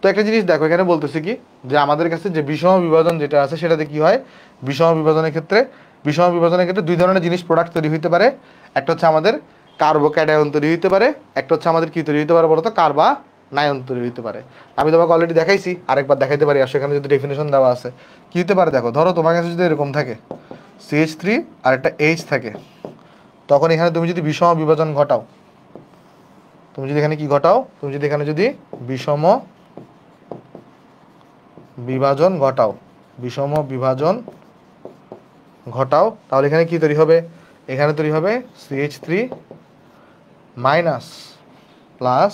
তো একটা জিনিস দেখো এখানে বলতেছি কি যে আমাদের কাছে যে বিষম বিভাজন যেটা আছে সেটাতে কি হয় বিষম বিভাজনের ক্ষেত্রে বিষম বিভাজনের ক্ষেত্রে দুই ধরনের জিনিস প্রোডাক্ট তৈরি হইতে পারে একটা হচ্ছে আমাদের কার্বোক্যাডায়ন তৈরি হইতে পারে একটা হচ্ছে আমাদের কী তৈরি হইতে পারে বলতো কার্বা নায়ন তৈরি হইতে পারে আমি তোমাকে অলরেডি দেখাইছি আরেকবার দেখাইতে পারি আর সেখানে যদি ডেফিনেশন দেওয়া আছে কি হতে পারে দেখো ধরো তোমার কাছে যদি এরকম থাকে সিএইচ থ্রি আর একটা এইচ থাকে তখন এখানে তুমি যদি বিষম বিভাজন ঘটাও তুমি যদি এখানে কি ঘটাও তুমি যদি এখানে যদি বিষম বিভাজন ঘটাও বিষম বিভাজন ঘটাও তাহলে এখানে কি তৈরি হবে এখানে তৈরি হবে CH three minus plus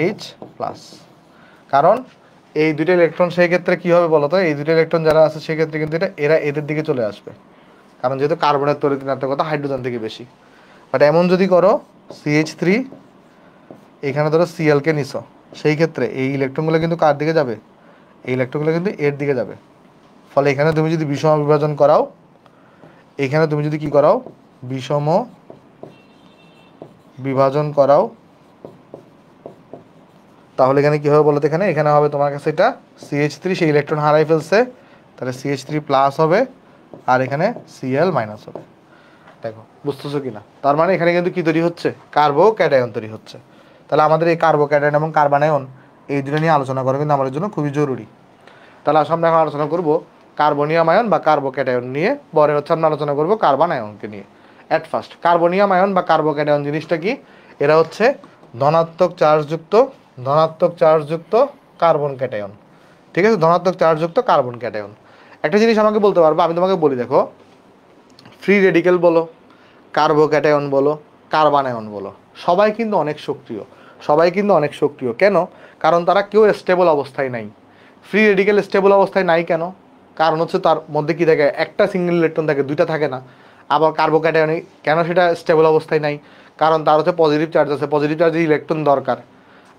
H plus কারণ এই দুটো ইলেকট্রন সেই ক্ষেত্রে কী হবে বলতো এই দুটো ইলেকট্রন যারা আছে সেক্ষেত্রে কিন্তু এটা এরা এদের দিকে চলে আসবে কারণ যেহেতু কার্বনের তরিত নাটকতা হাইড্রোজেন থেকে বেশি বাট এমন যদি করো সিএইচ থ্রি এখানে ধরো সিএলকে নিছো সেই ক্ষেত্রে এই ইলেকট্রনগুলো কিন্তু কার দিকে যাবে এই ইলেকট্রনগুলো কিন্তু এর দিকে যাবে ফলে এখানে তুমি যদি বিষম বিভাজন করাও এখানে তুমি যদি কি করাও বিষম বিভাজন করাও তাহলে এখানে কী হবে বলো তো এখানে এখানে হবে তোমার কাছে এটা সিএইচ থ্রি সেই ইলেকট্রন হারাই ফেলছে তাহলে সিএইচ থ্রি প্লাস হবে আর এখানে সিএল মাইনাস হবে দেখো বুঝতেছো কি না তার মানে এখানে কিন্তু কী তৈরি হচ্ছে কার্বো ক্যাটায়ন তৈরি হচ্ছে তাহলে আমাদের এই কার্বো ক্যাটায়ন এবং কার্বানায়ন এই দুটো নিয়ে আলোচনা করা কিন্তু আমাদের জন্য খুবই জরুরি তাহলে আসলে আমরা এখন আলোচনা করব কার্বনিয়াম আয়ন বা কার্বো ক্যাটায়ন নিয়ে পরে হচ্ছে আমরা আলোচনা করবো কার্বান আয়নকে নিয়ে অ্যাট ফার্স্ট কার্বনিয়াম আয়ন বা কার্বো ক্যাটায়ন জিনিসটা কি এরা হচ্ছে ধনাত্মক চার্জযুক্ত ধনাত্মক চার্জযুক্ত কার্বন ক্যাটায়ন ঠিক আছে ধনাত্মক চার্জযুক্ত কার্বন ক্যাটায়ন একটা জিনিস আমাকে বলতে পারবো আমি তোমাকে বলি দেখো ফ্রি রেডিকেল বলো কার্বো ক্যাটায়ন বলো কার্বানায়ন বলো সবাই কিন্তু অনেক সক্রিয় সবাই কিন্তু অনেক সক্রিয় কেন কারণ তারা কেউ স্টেবল অবস্থায় নাই ফ্রি রেডিকেল স্টেবল অবস্থায় নাই কেন কারণ হচ্ছে তার মধ্যে কি থাকে একটা সিঙ্গেল ইলেকট্রন থাকে দুইটা থাকে না আবার ক্যাটায়নে কেন সেটা স্টেবল অবস্থায় নাই কারণ তার হচ্ছে পজিটিভ চার্জ আছে পজিটিভ চার্জে ইলেকট্রন দরকার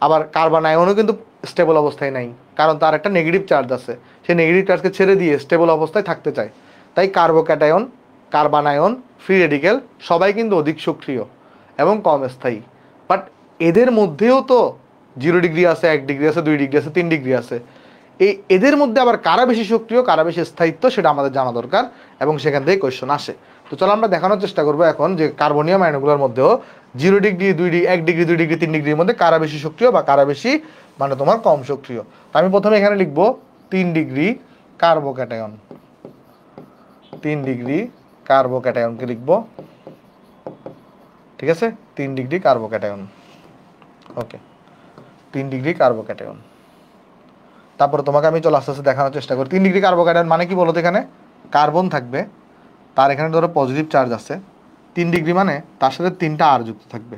আবার কার্বন আয়নও কিন্তু স্টেবল অবস্থায় নাই কারণ তার একটা নেগেটিভ চার্জ আছে সেই নেগেটিভ চার্জকে ছেড়ে দিয়ে স্টেবল অবস্থায় থাকতে চায় তাই carbocation carbon ion free radical সবাই কিন্তু অধিক সক্রিয় এবং কম স্থায়ী বাট এদের মধ্যেও তো জিরো ডিগ্রি আছে এক ডিগ্রি আছে দুই ডিগ্রি আছে তিন ডিগ্রি আছে এই এদের মধ্যে আবার কারা বেশি সক্রিয় কারা বেশি স্থায়িত্ব সেটা আমাদের জানা দরকার এবং সেখান থেকে কোয়েশ্চন আসে তো চলো আমরা দেখানোর চেষ্টা করবো এখন যে কার্বনিয়াম আয়নগুলোর মধ্যেও জিরো ডিগ্রি দুই ডিগ্রি এক ডিগ্রি দুই ডিগ্রি তিন ডিগ্রির মধ্যে কারা বেশি সক্রিয় বা কারা বেশি মানে তোমার কম সক্রিয় তো আমি প্রথমে এখানে লিখব তিন ডিগ্রি কার্বোক্যাটায়ন তিন ডিগ্রি কার্বোক্যাটায়নকে লিখব ঠিক আছে তিন ডিগ্রি কার্বোক্যাটায়ন ওকে তিন ডিগ্রি কার্বোক্যাটায়ন তারপর তোমাকে আমি চলো আস্তে আস্তে দেখানোর চেষ্টা করি তিন ডিগ্রি কার্বোক্যাটায়ন মানে কি বলতো এখানে কার্বন থাকবে তার এখানে ধরো পজিটিভ চার্জ আছে তিন ডিগ্রি মানে তার সাথে তিনটা আর যুক্ত থাকবে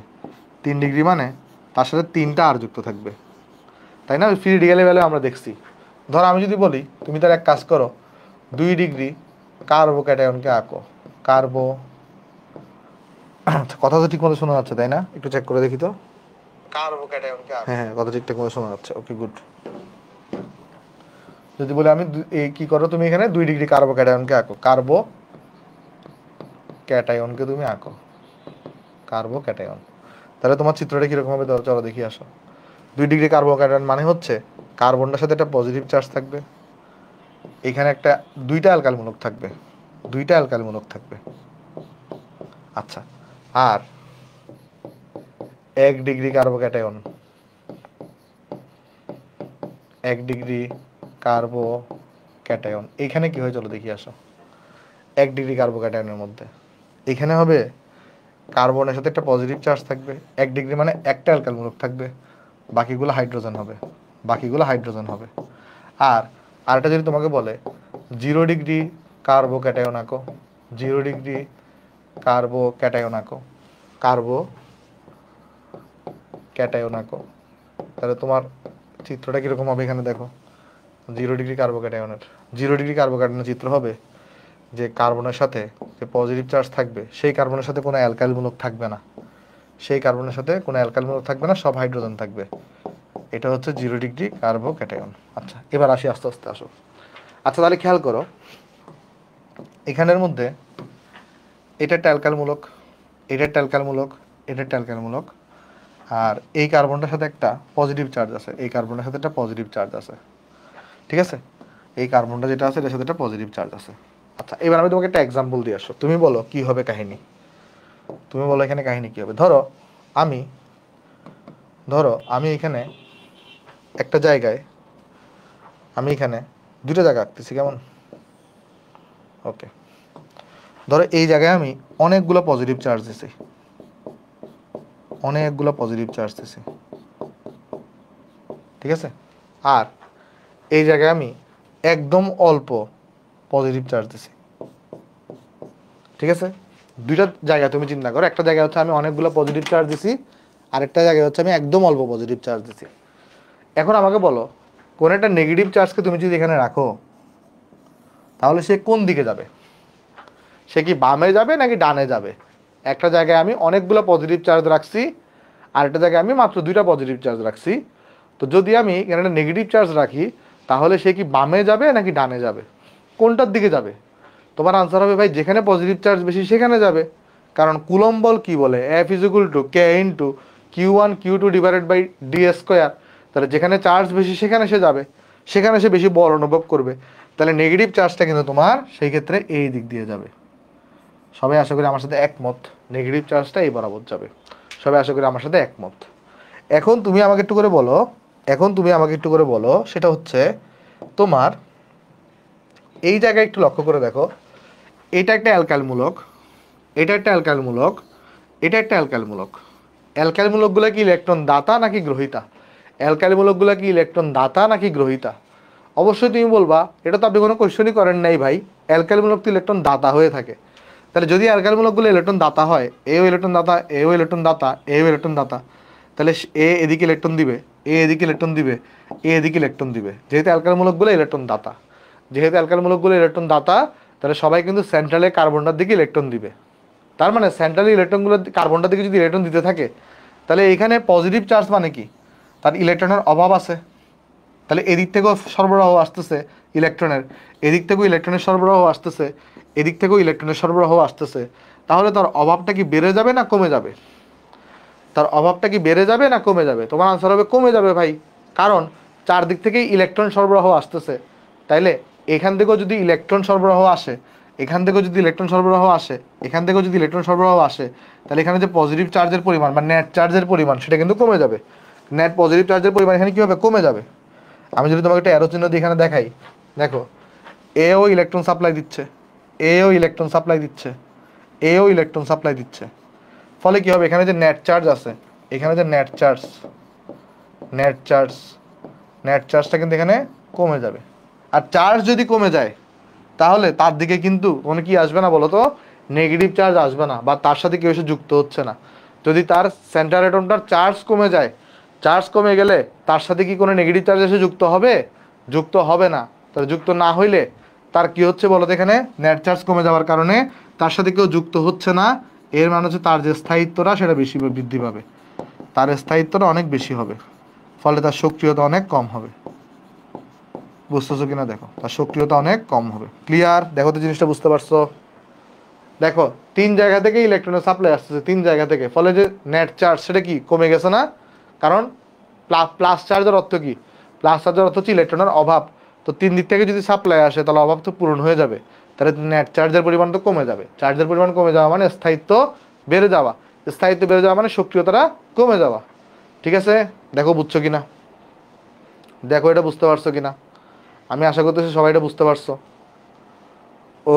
তিন ডিগ্রি মানে তার সাথে তিনটা আর যুক্ত থাকবে তাই না ফ্রি রিয়েলের ভ্যালু আমরা দেখছি ধর আমি যদি বলি তুমি তার এক কাজ করো দুই ডিগ্রি কার্বো ক্যাটায়নকে আঁকো কার্বো কথা তো ঠিক মতো শোনা যাচ্ছে তাই না একটু চেক করে দেখি তো কার্বো ক্যাটায়নকে হ্যাঁ হ্যাঁ কথা ঠিকঠাক মতো শোনা যাচ্ছে ওকে গুড যদি বলি আমি এই কি করো তুমি এখানে দুই ডিগ্রি কার্বো ক্যাটায়নকে আঁকো কার্বো ক্যাটায়নকে তুমি আঁকো কার্বো ক্যাটায়ন তাহলে তোমার চিত্রটা কীরকম হবে চলো দেখি আসো দুই ডিগ্রি কার্বো ক্যাটায়ন মানে হচ্ছে কার্বনটার সাথে একটা পজিটিভ চার্জ থাকবে এখানে একটা দুইটা অ্যালকালমূলক থাকবে দুইটা অ্যালকালমূলক থাকবে আচ্ছা আর এক ডিগ্রি কার্বো ক্যাটায়ন এক ডিগ্রি কার্বো ক্যাটায়ন এখানে কি হয় চলো দেখি আসো এক ডিগ্রি কার্বো ক্যাটায়নের মধ্যে এখানে হবে কার্বনের সাথে একটা পজিটিভ চার্জ থাকবে এক ডিগ্রি মানে একটা মূলক থাকবে বাকিগুলো হাইড্রোজেন হবে বাকিগুলো হাইড্রোজেন হবে আর আরেকটা যদি তোমাকে বলে জিরো ডিগ্রি কার্বো ক্যাটায়ন আঁকো জিরো ডিগ্রি কার্বো ক্যাটায়ন আঁকো কার্বো ক্যাটায়ন আঁকো তাহলে তোমার চিত্রটা কীরকম হবে এখানে দেখো জিরো ডিগ্রি কার্বো ক্যাটায়নের জিরো ডিগ্রি ক্যাটায়নের চিত্র হবে যে কার্বনের সাথে যে পজিটিভ চার্জ থাকবে সেই কার্বনের সাথে কোনো অ্যালকালমূলক থাকবে না সেই কার্বনের সাথে কোনো অ্যালকালমূলক থাকবে না সব হাইড্রোজেন থাকবে এটা হচ্ছে জিরো ডিগ্রি কার্বো ক্যাটায়ন আচ্ছা এবার আসি আস্তে আস্তে আসো আচ্ছা তাহলে খেয়াল করো এখানের মধ্যে এটা ট্যালকালমূলক এটা ট্যালকালমূলক এটা ট্যালকালমূলক আর এই কার্বনটার সাথে একটা পজিটিভ চার্জ আছে এই কার্বনটার সাথে একটা পজিটিভ চার্জ আছে ঠিক আছে এই কার্বনটা যেটা আছে এটার সাথে একটা পজিটিভ চার্জ আছে আচ্ছা এবার আমি তোমাকে একটা এক্সাম্পল দিয়ে আসো তুমি বলো কি হবে কাহিনী তুমি বলো এখানে কাহিনী কি হবে ধরো আমি ধরো আমি এখানে একটা জায়গায় আমি এখানে দুটো জায়গা আঁকতেছি কেমন ওকে ধরো এই জায়গায় আমি অনেকগুলো পজিটিভ চার্জ দিছি অনেকগুলো পজিটিভ চার্জ দিছি ঠিক আছে আর এই জায়গায় আমি একদম অল্প পজিটিভ চার্জ দিছি ঠিক আছে দুইটা জায়গা তুমি চিন্তা করো একটা জায়গায় হচ্ছে আমি অনেকগুলো পজিটিভ চার্জ দিছি আরেকটা জায়গায় হচ্ছে আমি একদম অল্প পজিটিভ চার্জ দিছি এখন আমাকে বলো কোন একটা নেগেটিভ চার্জকে তুমি যদি এখানে রাখো তাহলে সে কোন দিকে যাবে সে কি বামে যাবে নাকি ডানে যাবে একটা জায়গায় আমি অনেকগুলো পজিটিভ চার্জ রাখছি আর একটা জায়গায় আমি মাত্র দুইটা পজিটিভ চার্জ রাখছি তো যদি আমি এখানে একটা নেগেটিভ চার্জ রাখি তাহলে সে কি বামে যাবে নাকি ডানে যাবে কোনটার দিকে যাবে তোমার আনসার হবে ভাই যেখানে পজিটিভ চার্জ বেশি সেখানে যাবে কারণ কুলম বল কী বলে F is to K into Q one Q two divided by D square তাহলে যেখানে চার্জ বেশি সেখানে সে যাবে সেখানে সে বেশি বল অনুভব করবে তাহলে নেগেটিভ চার্জটা কিন্তু তোমার সেই ক্ষেত্রে এই দিক দিয়ে যাবে সবাই আশা করি আমার সাথে একমত নেগেটিভ চার্জটা এই বরাবর যাবে সবাই আশা করি আমার সাথে একমত এখন তুমি আমাকে একটু করে বলো এখন তুমি আমাকে একটু করে বলো সেটা হচ্ছে তোমার এই জায়গায় একটু লক্ষ্য করে দেখো এটা একটা অ্যালকালমূলক এটা একটা অ্যালকালমূলক এটা একটা অ্যালকালমূলক অ্যালকালমূলকগুলো কি ইলেকট্রন দাতা নাকি গ্রহিতা অ্যালকালমূলকগুলো কি ইলেকট্রন দাতা নাকি গ্রহিতা অবশ্যই তুমি বলবা এটা তো আপনি কোনো কোয়েশনই করেন নাই ভাই অ্যালকালমূলক তো ইলেকট্রন দাতা হয়ে থাকে তাহলে যদি অ্যালকালমূলকগুলো ইলেকট্রন দাতা হয় এও ইলেকট্রন দাতা এও ইলেকট্রন দাতা এও ইলেকট্রন দাতা তাহলে এ এদিকে ইলেকট্রন দিবে এ এদিকে ইলেকট্রন দিবে এ এদিকে ইলেকট্রন দিবে যেহেতু অ্যালকালমূলকগুলো ইলেকট্রন দাতা যেহেতু মূলকগুলো ইলেকট্রন দাতা তাহলে সবাই কিন্তু সেন্ট্রালে কার্বনটার দিকে ইলেকট্রন দিবে তার মানে সেন্ট্রালে ইলেকট্রনগুলো কার্বনটার দিকে যদি ইলেকট্রন দিতে থাকে তাহলে এইখানে পজিটিভ চার্জ মানে কি তার ইলেকট্রনের অভাব আছে তাহলে এদিক থেকেও সরবরাহ আসতেছে ইলেকট্রনের এদিক থেকেও ইলেকট্রনের সরবরাহ আসতেছে এদিক থেকেও ইলেকট্রনের সরবরাহ আসতেছে তাহলে তার অভাবটা কি বেড়ে যাবে না কমে যাবে তার অভাবটা কি বেড়ে যাবে না কমে যাবে তোমার আনসার হবে কমে যাবে ভাই কারণ চারদিক থেকেই ইলেকট্রন সরবরাহ আসতেছে তাইলে এখান থেকেও যদি ইলেকট্রন সরবরাহ আসে এখান থেকেও যদি ইলেকট্রন সরবরাহ আসে এখান থেকেও যদি ইলেকট্রন সরবরাহ আসে তাহলে এখানে যে পজিটিভ চার্জের পরিমাণ বা নেট চার্জের পরিমাণ সেটা কিন্তু কমে যাবে নেট পজিটিভ চার্জের পরিমাণ এখানে কী হবে কমে যাবে আমি যদি তোমাকে একটা অ্যারোচিহ্ন দিয়ে এখানে দেখাই দেখো এও ইলেকট্রন সাপ্লাই দিচ্ছে এও ইলেকট্রন সাপ্লাই দিচ্ছে এও ইলেকট্রন সাপ্লাই দিচ্ছে ফলে কী হবে এখানে যে নেট চার্জ আছে এখানে যে net charge net charge net চার্জটা কিন্তু এখানে কমে যাবে আর চার্জ যদি কমে যায় তাহলে তার দিকে কিন্তু কোনো মানে কি আসবে না বলো তো নেগেটিভ চার্জ আসবে না বা তার সাথে কেউ এসে যুক্ত হচ্ছে না যদি তার সেন্টার অ্যাটমটার চার্জ কমে যায় চার্জ কমে গেলে তার সাথে কি কোনো নেগেটিভ চার্জ এসে যুক্ত হবে যুক্ত হবে না তার যুক্ত না হইলে তার কি হচ্ছে বলো এখানে নেট চার্জ কমে যাওয়ার কারণে তার সাথে কেউ যুক্ত হচ্ছে না এর মানে হচ্ছে তার যে স্থায়িত্বটা সেটা বেশি বৃদ্ধি পাবে তার স্থায়িত্বটা অনেক বেশি হবে ফলে তার সক্রিয়তা অনেক কম হবে বুঝতেছো কিনা দেখো তার সক্রিয়তা অনেক কম হবে ক্লিয়ার দেখো তো জিনিসটা বুঝতে পারছো দেখো তিন জায়গা থেকে ইলেকট্রনের সাপ্লাই আসতেছে তিন জায়গা থেকে ফলে যে নেট চার্জ সেটা কি কমে গেছে না কারণ প্লাস চার্জের অর্থ কি প্লাস চার্জের অর্থ হচ্ছে ইলেকট্রনের অভাব তো তিন দিক থেকে যদি সাপ্লাই আসে তাহলে অভাব তো পূরণ হয়ে যাবে তাহলে নেট চার্জের পরিমাণ তো কমে যাবে চার্জের পরিমাণ কমে যাওয়া মানে স্থায়িত্ব বেড়ে যাওয়া স্থায়িত্ব বেড়ে যাওয়া মানে সক্রিয়তাটা কমে যাওয়া ঠিক আছে দেখো বুঝছো কিনা দেখো এটা বুঝতে পারছো কিনা আমি আশা করতেছি সবাই এটা বুঝতে পারছো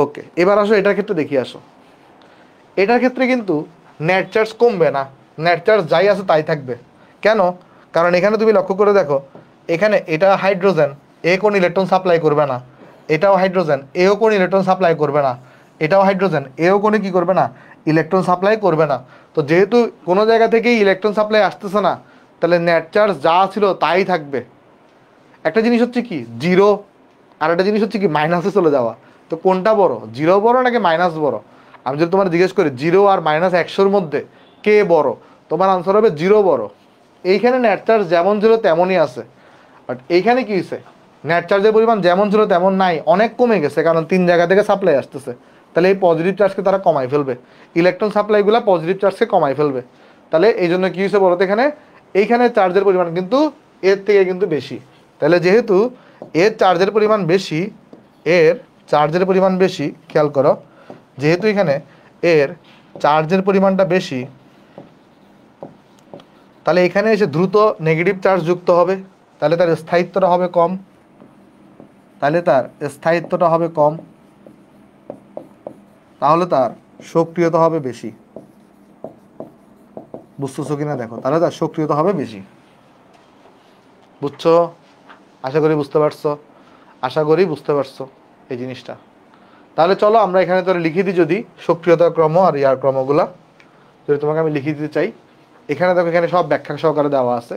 ওকে এবার আসো এটার ক্ষেত্রে দেখি আসো এটার ক্ষেত্রে কিন্তু নেট চার্জ কমবে না নেট চার্জ যাই আছে তাই থাকবে কেন কারণ এখানে তুমি লক্ষ্য করে দেখো এখানে এটা হাইড্রোজেন এ কোন ইলেকট্রন সাপ্লাই করবে না এটাও হাইড্রোজেন এও কোন ইলেকট্রন সাপ্লাই করবে না এটাও হাইড্রোজেন এও কোনো কি করবে না ইলেকট্রন সাপ্লাই করবে না তো যেহেতু কোনো জায়গা থেকেই ইলেকট্রন সাপ্লাই আসতেছে না তাহলে নেট চার্জ যা ছিল তাই থাকবে একটা জিনিস হচ্ছে কি জিরো আর একটা জিনিস হচ্ছে কি মাইনাসে চলে যাওয়া তো কোনটা বড় জিরো বড় নাকি মাইনাস বড় আমি যদি তোমার জিজ্ঞেস করি জিরো আর মাইনাস একশোর মধ্যে কে বড় তোমার আনসার হবে জিরো বড় এইখানে নেট চার্জ যেমন ছিল তেমনই আছে বাট এইখানে কী হয়েছে নেট চার্জের পরিমাণ যেমন ছিল তেমন নাই অনেক কমে গেছে কারণ তিন জায়গা থেকে সাপ্লাই আসতেছে তাহলে এই পজিটিভ চার্জকে তারা কমাই ফেলবে ইলেকট্রন সাপ্লাইগুলো পজিটিভ চার্জকে কমাই ফেলবে তাহলে এই জন্য কী হয়েছে তো এখানে এইখানে চার্জের পরিমাণ কিন্তু এর থেকে কিন্তু বেশি তাহলে যেহেতু এর চার্জের পরিমাণ বেশি এর চার্জের পরিমাণ বেশি খেয়াল করো যেহেতু এখানে এর চার্জের পরিমাণটা বেশি তাহলে এখানে এসে দ্রুত নেগেটিভ চার্জ যুক্ত হবে তাহলে তার স্থায়িত্বটা হবে কম তাহলে তার স্থায়িত্বটা হবে কম তাহলে তার সক্রিয়তা হবে বেশি বুঝতেছো কিনা দেখো তাহলে তার সক্রিয়তা হবে বেশি বুঝছো আশা করি বুঝতে পারছো আশা করি বুঝতে পারছো এই জিনিসটা তাহলে চলো আমরা এখানে তোরা লিখে দিই যদি সক্রিয়তার ক্রম আর ইয়ার ক্রমগুলা যদি তোমাকে আমি লিখে দিতে চাই এখানে দেখো এখানে সব ব্যাখ্যা সহকারে দেওয়া আছে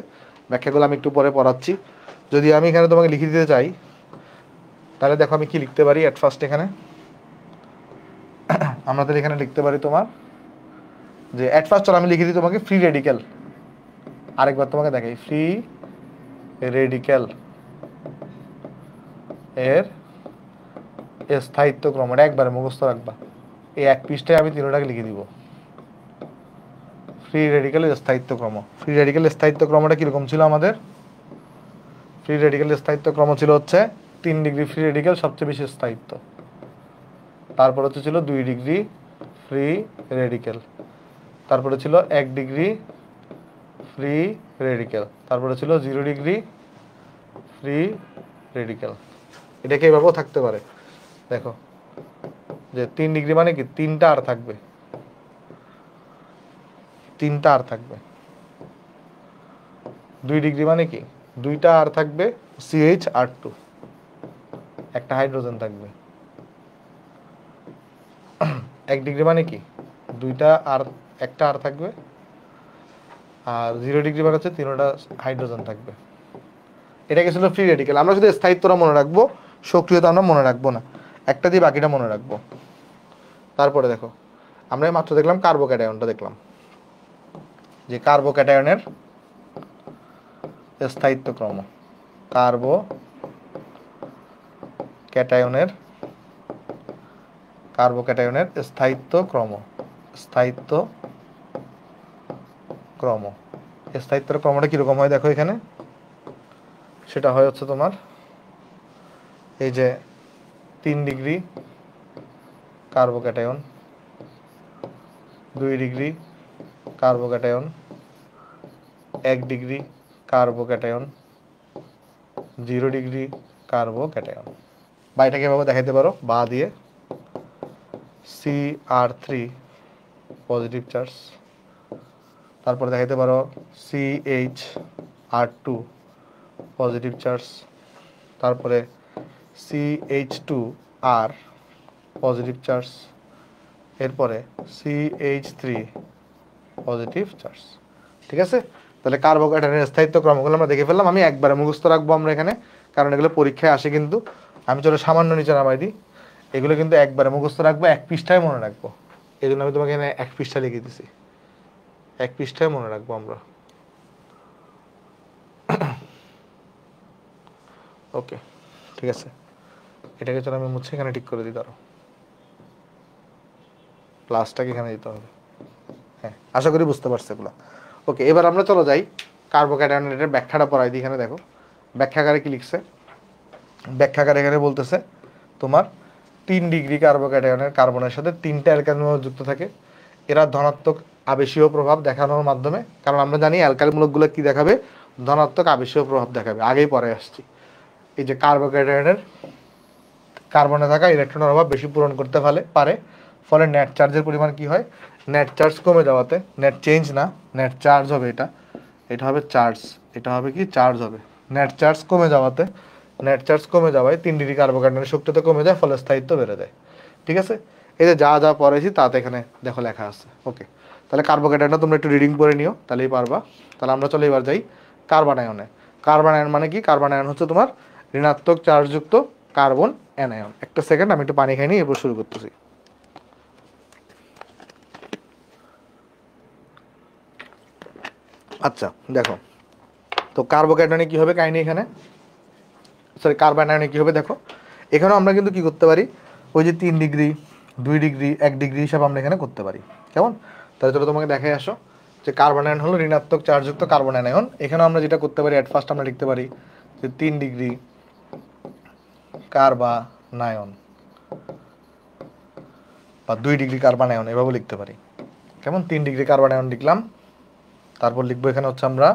ব্যাখ্যাগুলো আমি একটু পরে পড়াচ্ছি যদি আমি এখানে তোমাকে লিখে দিতে চাই তাহলে দেখো আমি কি লিখতে পারি অ্যাট ফার্স্ট এখানে আমরা তাহলে এখানে লিখতে পারি তোমার যে অ্যাট ফার্স্ট চলো আমি লিখে দিই তোমাকে ফ্রি রেডিক্যাল আরেকবার তোমাকে দেখাই ফ্রি রেডিক্যাল এর স্থায়িত্ব ক্রম এটা মানে একবারে মুখস্থ রাখবা এই এক পৃষ্ঠায় আমি তিনটাকে লিখে দিব ফ্রি রেডিকেল স্থায়িত্ব ক্রম ফ্রি রেডিকেল স্থায়িত্ব ক্রমটা কীরকম ছিল আমাদের ফ্রি রেডিকেল স্থায়িত্ব ক্রম ছিল হচ্ছে তিন ডিগ্রি ফ্রি রেডিক্যাল সবচেয়ে বেশি স্থায়িত্ব তারপর হচ্ছে ছিল দুই ডিগ্রি ফ্রি রেডিক্যাল তারপরে ছিল এক ডিগ্রি ফ্রি রেডিক্যাল তারপরে ছিল জিরো ডিগ্রি ফ্রি রেডিক্যাল এটাকে এভাবেও থাকতে পারে দেখো যে তিন ডিগ্রি মানে কি তিনটা আর থাকবে তিনটা আর থাকবে দুই ডিগ্রি মানে কি দুইটা আর থাকবে সিএইচ আর টু একটা হাইড্রোজেন থাকবে এক ডিগ্রি মানে কি দুইটা আর একটা আর থাকবে আর জিরো ডিগ্রি মানে হচ্ছে তিনোটা হাইড্রোজেন থাকবে এটাকে ছিল ফ্রি রেডিক্যাল আমরা শুধু স্থায়িত্বরা মনে রাখবো সক্রিয়তা আমরা মনে রাখবো না একটা দিয়ে বাকিটা মনে রাখবো তারপরে দেখো আমরা মাত্র দেখলাম কার্বোক্যাটায়নটা দেখলাম যে কার্বোক্যাটায়নের স্থায়িত্ব ক্রম কার্বো ক্যাটায়নের কার্বোক্যাটায়নের স্থায়িত্ব ক্রম স্থায়িত্ব ক্রম স্থায়িত্বের ক্রমটা কীরকম হয় দেখো এখানে সেটা হয় হচ্ছে তোমার এই যে তিন ডিগ্রি কার্বোক্যাটায়ন দুই ডিগ্রি কার্বোক্যাটায়ন এক degree carbocation zero degree carbocation বা এটাকে এভাবে দেখাইতে পারো বা দিয়ে C R three positive charge তারপর দেখাইতে পারো C H R two positive charge তারপরে H two R positive charge এরপরে এইচ থ্রি পজিটিভ চার্জ ঠিক আছে তাহলে কার্বোহাইড্রেটের স্থায়িত্ব ক্রমগুলো আমরা দেখে ফেললাম আমি একবারে মুখস্থ রাখবো আমরা এখানে কারণ এগুলো পরীক্ষায় আসে কিন্তু আমি চলো সামান্য নিচে নামাই দিই এগুলো কিন্তু একবারে মুখস্থ রাখবো এক পৃষ্ঠায় মনে রাখবো এই জন্য আমি তোমাকে এখানে এক পৃষ্ঠা লিখে দিছি এক পৃষ্ঠায় মনে রাখবো আমরা ওকে ঠিক আছে এটাকে চলো আমি মুছে এখানে ঠিক করে দিই ধরো প্লাসটাকে এখানে দিতে হবে হ্যাঁ আশা করি বুঝতে পারছে এগুলো ওকে এবার আমরা চলো যাই কার্বোকাটায়নের ব্যাখ্যাটা পড়াই দিই এখানে দেখো ব্যাখ্যাকারে কি লিখছে ব্যাখ্যাকারে এখানে বলতেছে তোমার তিন ডিগ্রি কার্বোক্যাটায়নের কার্বনের সাথে তিনটা অ্যালকালমূলক যুক্ত থাকে এরা ধনাত্মক আবেশীয় প্রভাব দেখানোর মাধ্যমে কারণ আমরা জানি অ্যালকালমূলকগুলো কি দেখাবে ধনাত্মক আবেশীয় প্রভাব দেখাবে আগেই পরে আসছি এই যে কার্বোহাইড্রেটের কার্বনে থাকা ইলেকট্রনের অভাব বেশি পূরণ করতে ফলে পারে ফলে নেট চার্জের পরিমাণ কি হয় নেট চার্জ কমে যাওয়াতে নেট চেঞ্জ না নেট চার্জ হবে এটা এটা হবে চার্জ এটা হবে কি চার্জ হবে নেট চার্জ কমে যাওয়াতে নেট চার্জ কমে যাওয়ায় তিন ডিগ্রি শক্তি শক্তিতে কমে যায় ফলে স্থায়িত্ব বেড়ে যায় ঠিক আছে এই যে যা যা পড়েছি তাতে এখানে দেখো লেখা আছে ওকে তাহলে কার্বোহাইড্রেটটা তোমরা একটু রিডিং করে নিও তাহলেই পারবা তাহলে আমরা চলে এবার যাই কার্বন আয়নে কার্বন আয়ন মানে কি কার্বন আয়ন হচ্ছে তোমার ঋণাত্মক চার্জযুক্ত কার্বন অ্যানায়ন একটা সেকেন্ড আমি একটু পানি খাই নিয়ে এরপর শুরু করতেছি আচ্ছা দেখো তো কার্বোক্যাটায়নে কী হবে কাহিনি এখানে সরি কার্বানায়নে কী হবে দেখো এখানেও আমরা কিন্তু কি করতে পারি ওই যে তিন ডিগ্রি দুই ডিগ্রি এক ডিগ্রি হিসাবে আমরা এখানে করতে পারি কেমন তাহলে চলো তোমাকে দেখাই আসো যে কার্বনায়ন হলো ঋণাত্মক চার্জযুক্ত অ্যানায়ন এখানেও আমরা যেটা করতে পারি অ্যাট ফার্স্ট আমরা লিখতে পারি যে তিন ডিগ্রি কার্বানায়ন বা দুই ডিগ্রি কার্বানায়ন এভাবে লিখতে পারি কেমন তিন ডিগ্রি কার্বানায়ন লিখলাম তারপর লিখবো এখানে হচ্ছে আমরা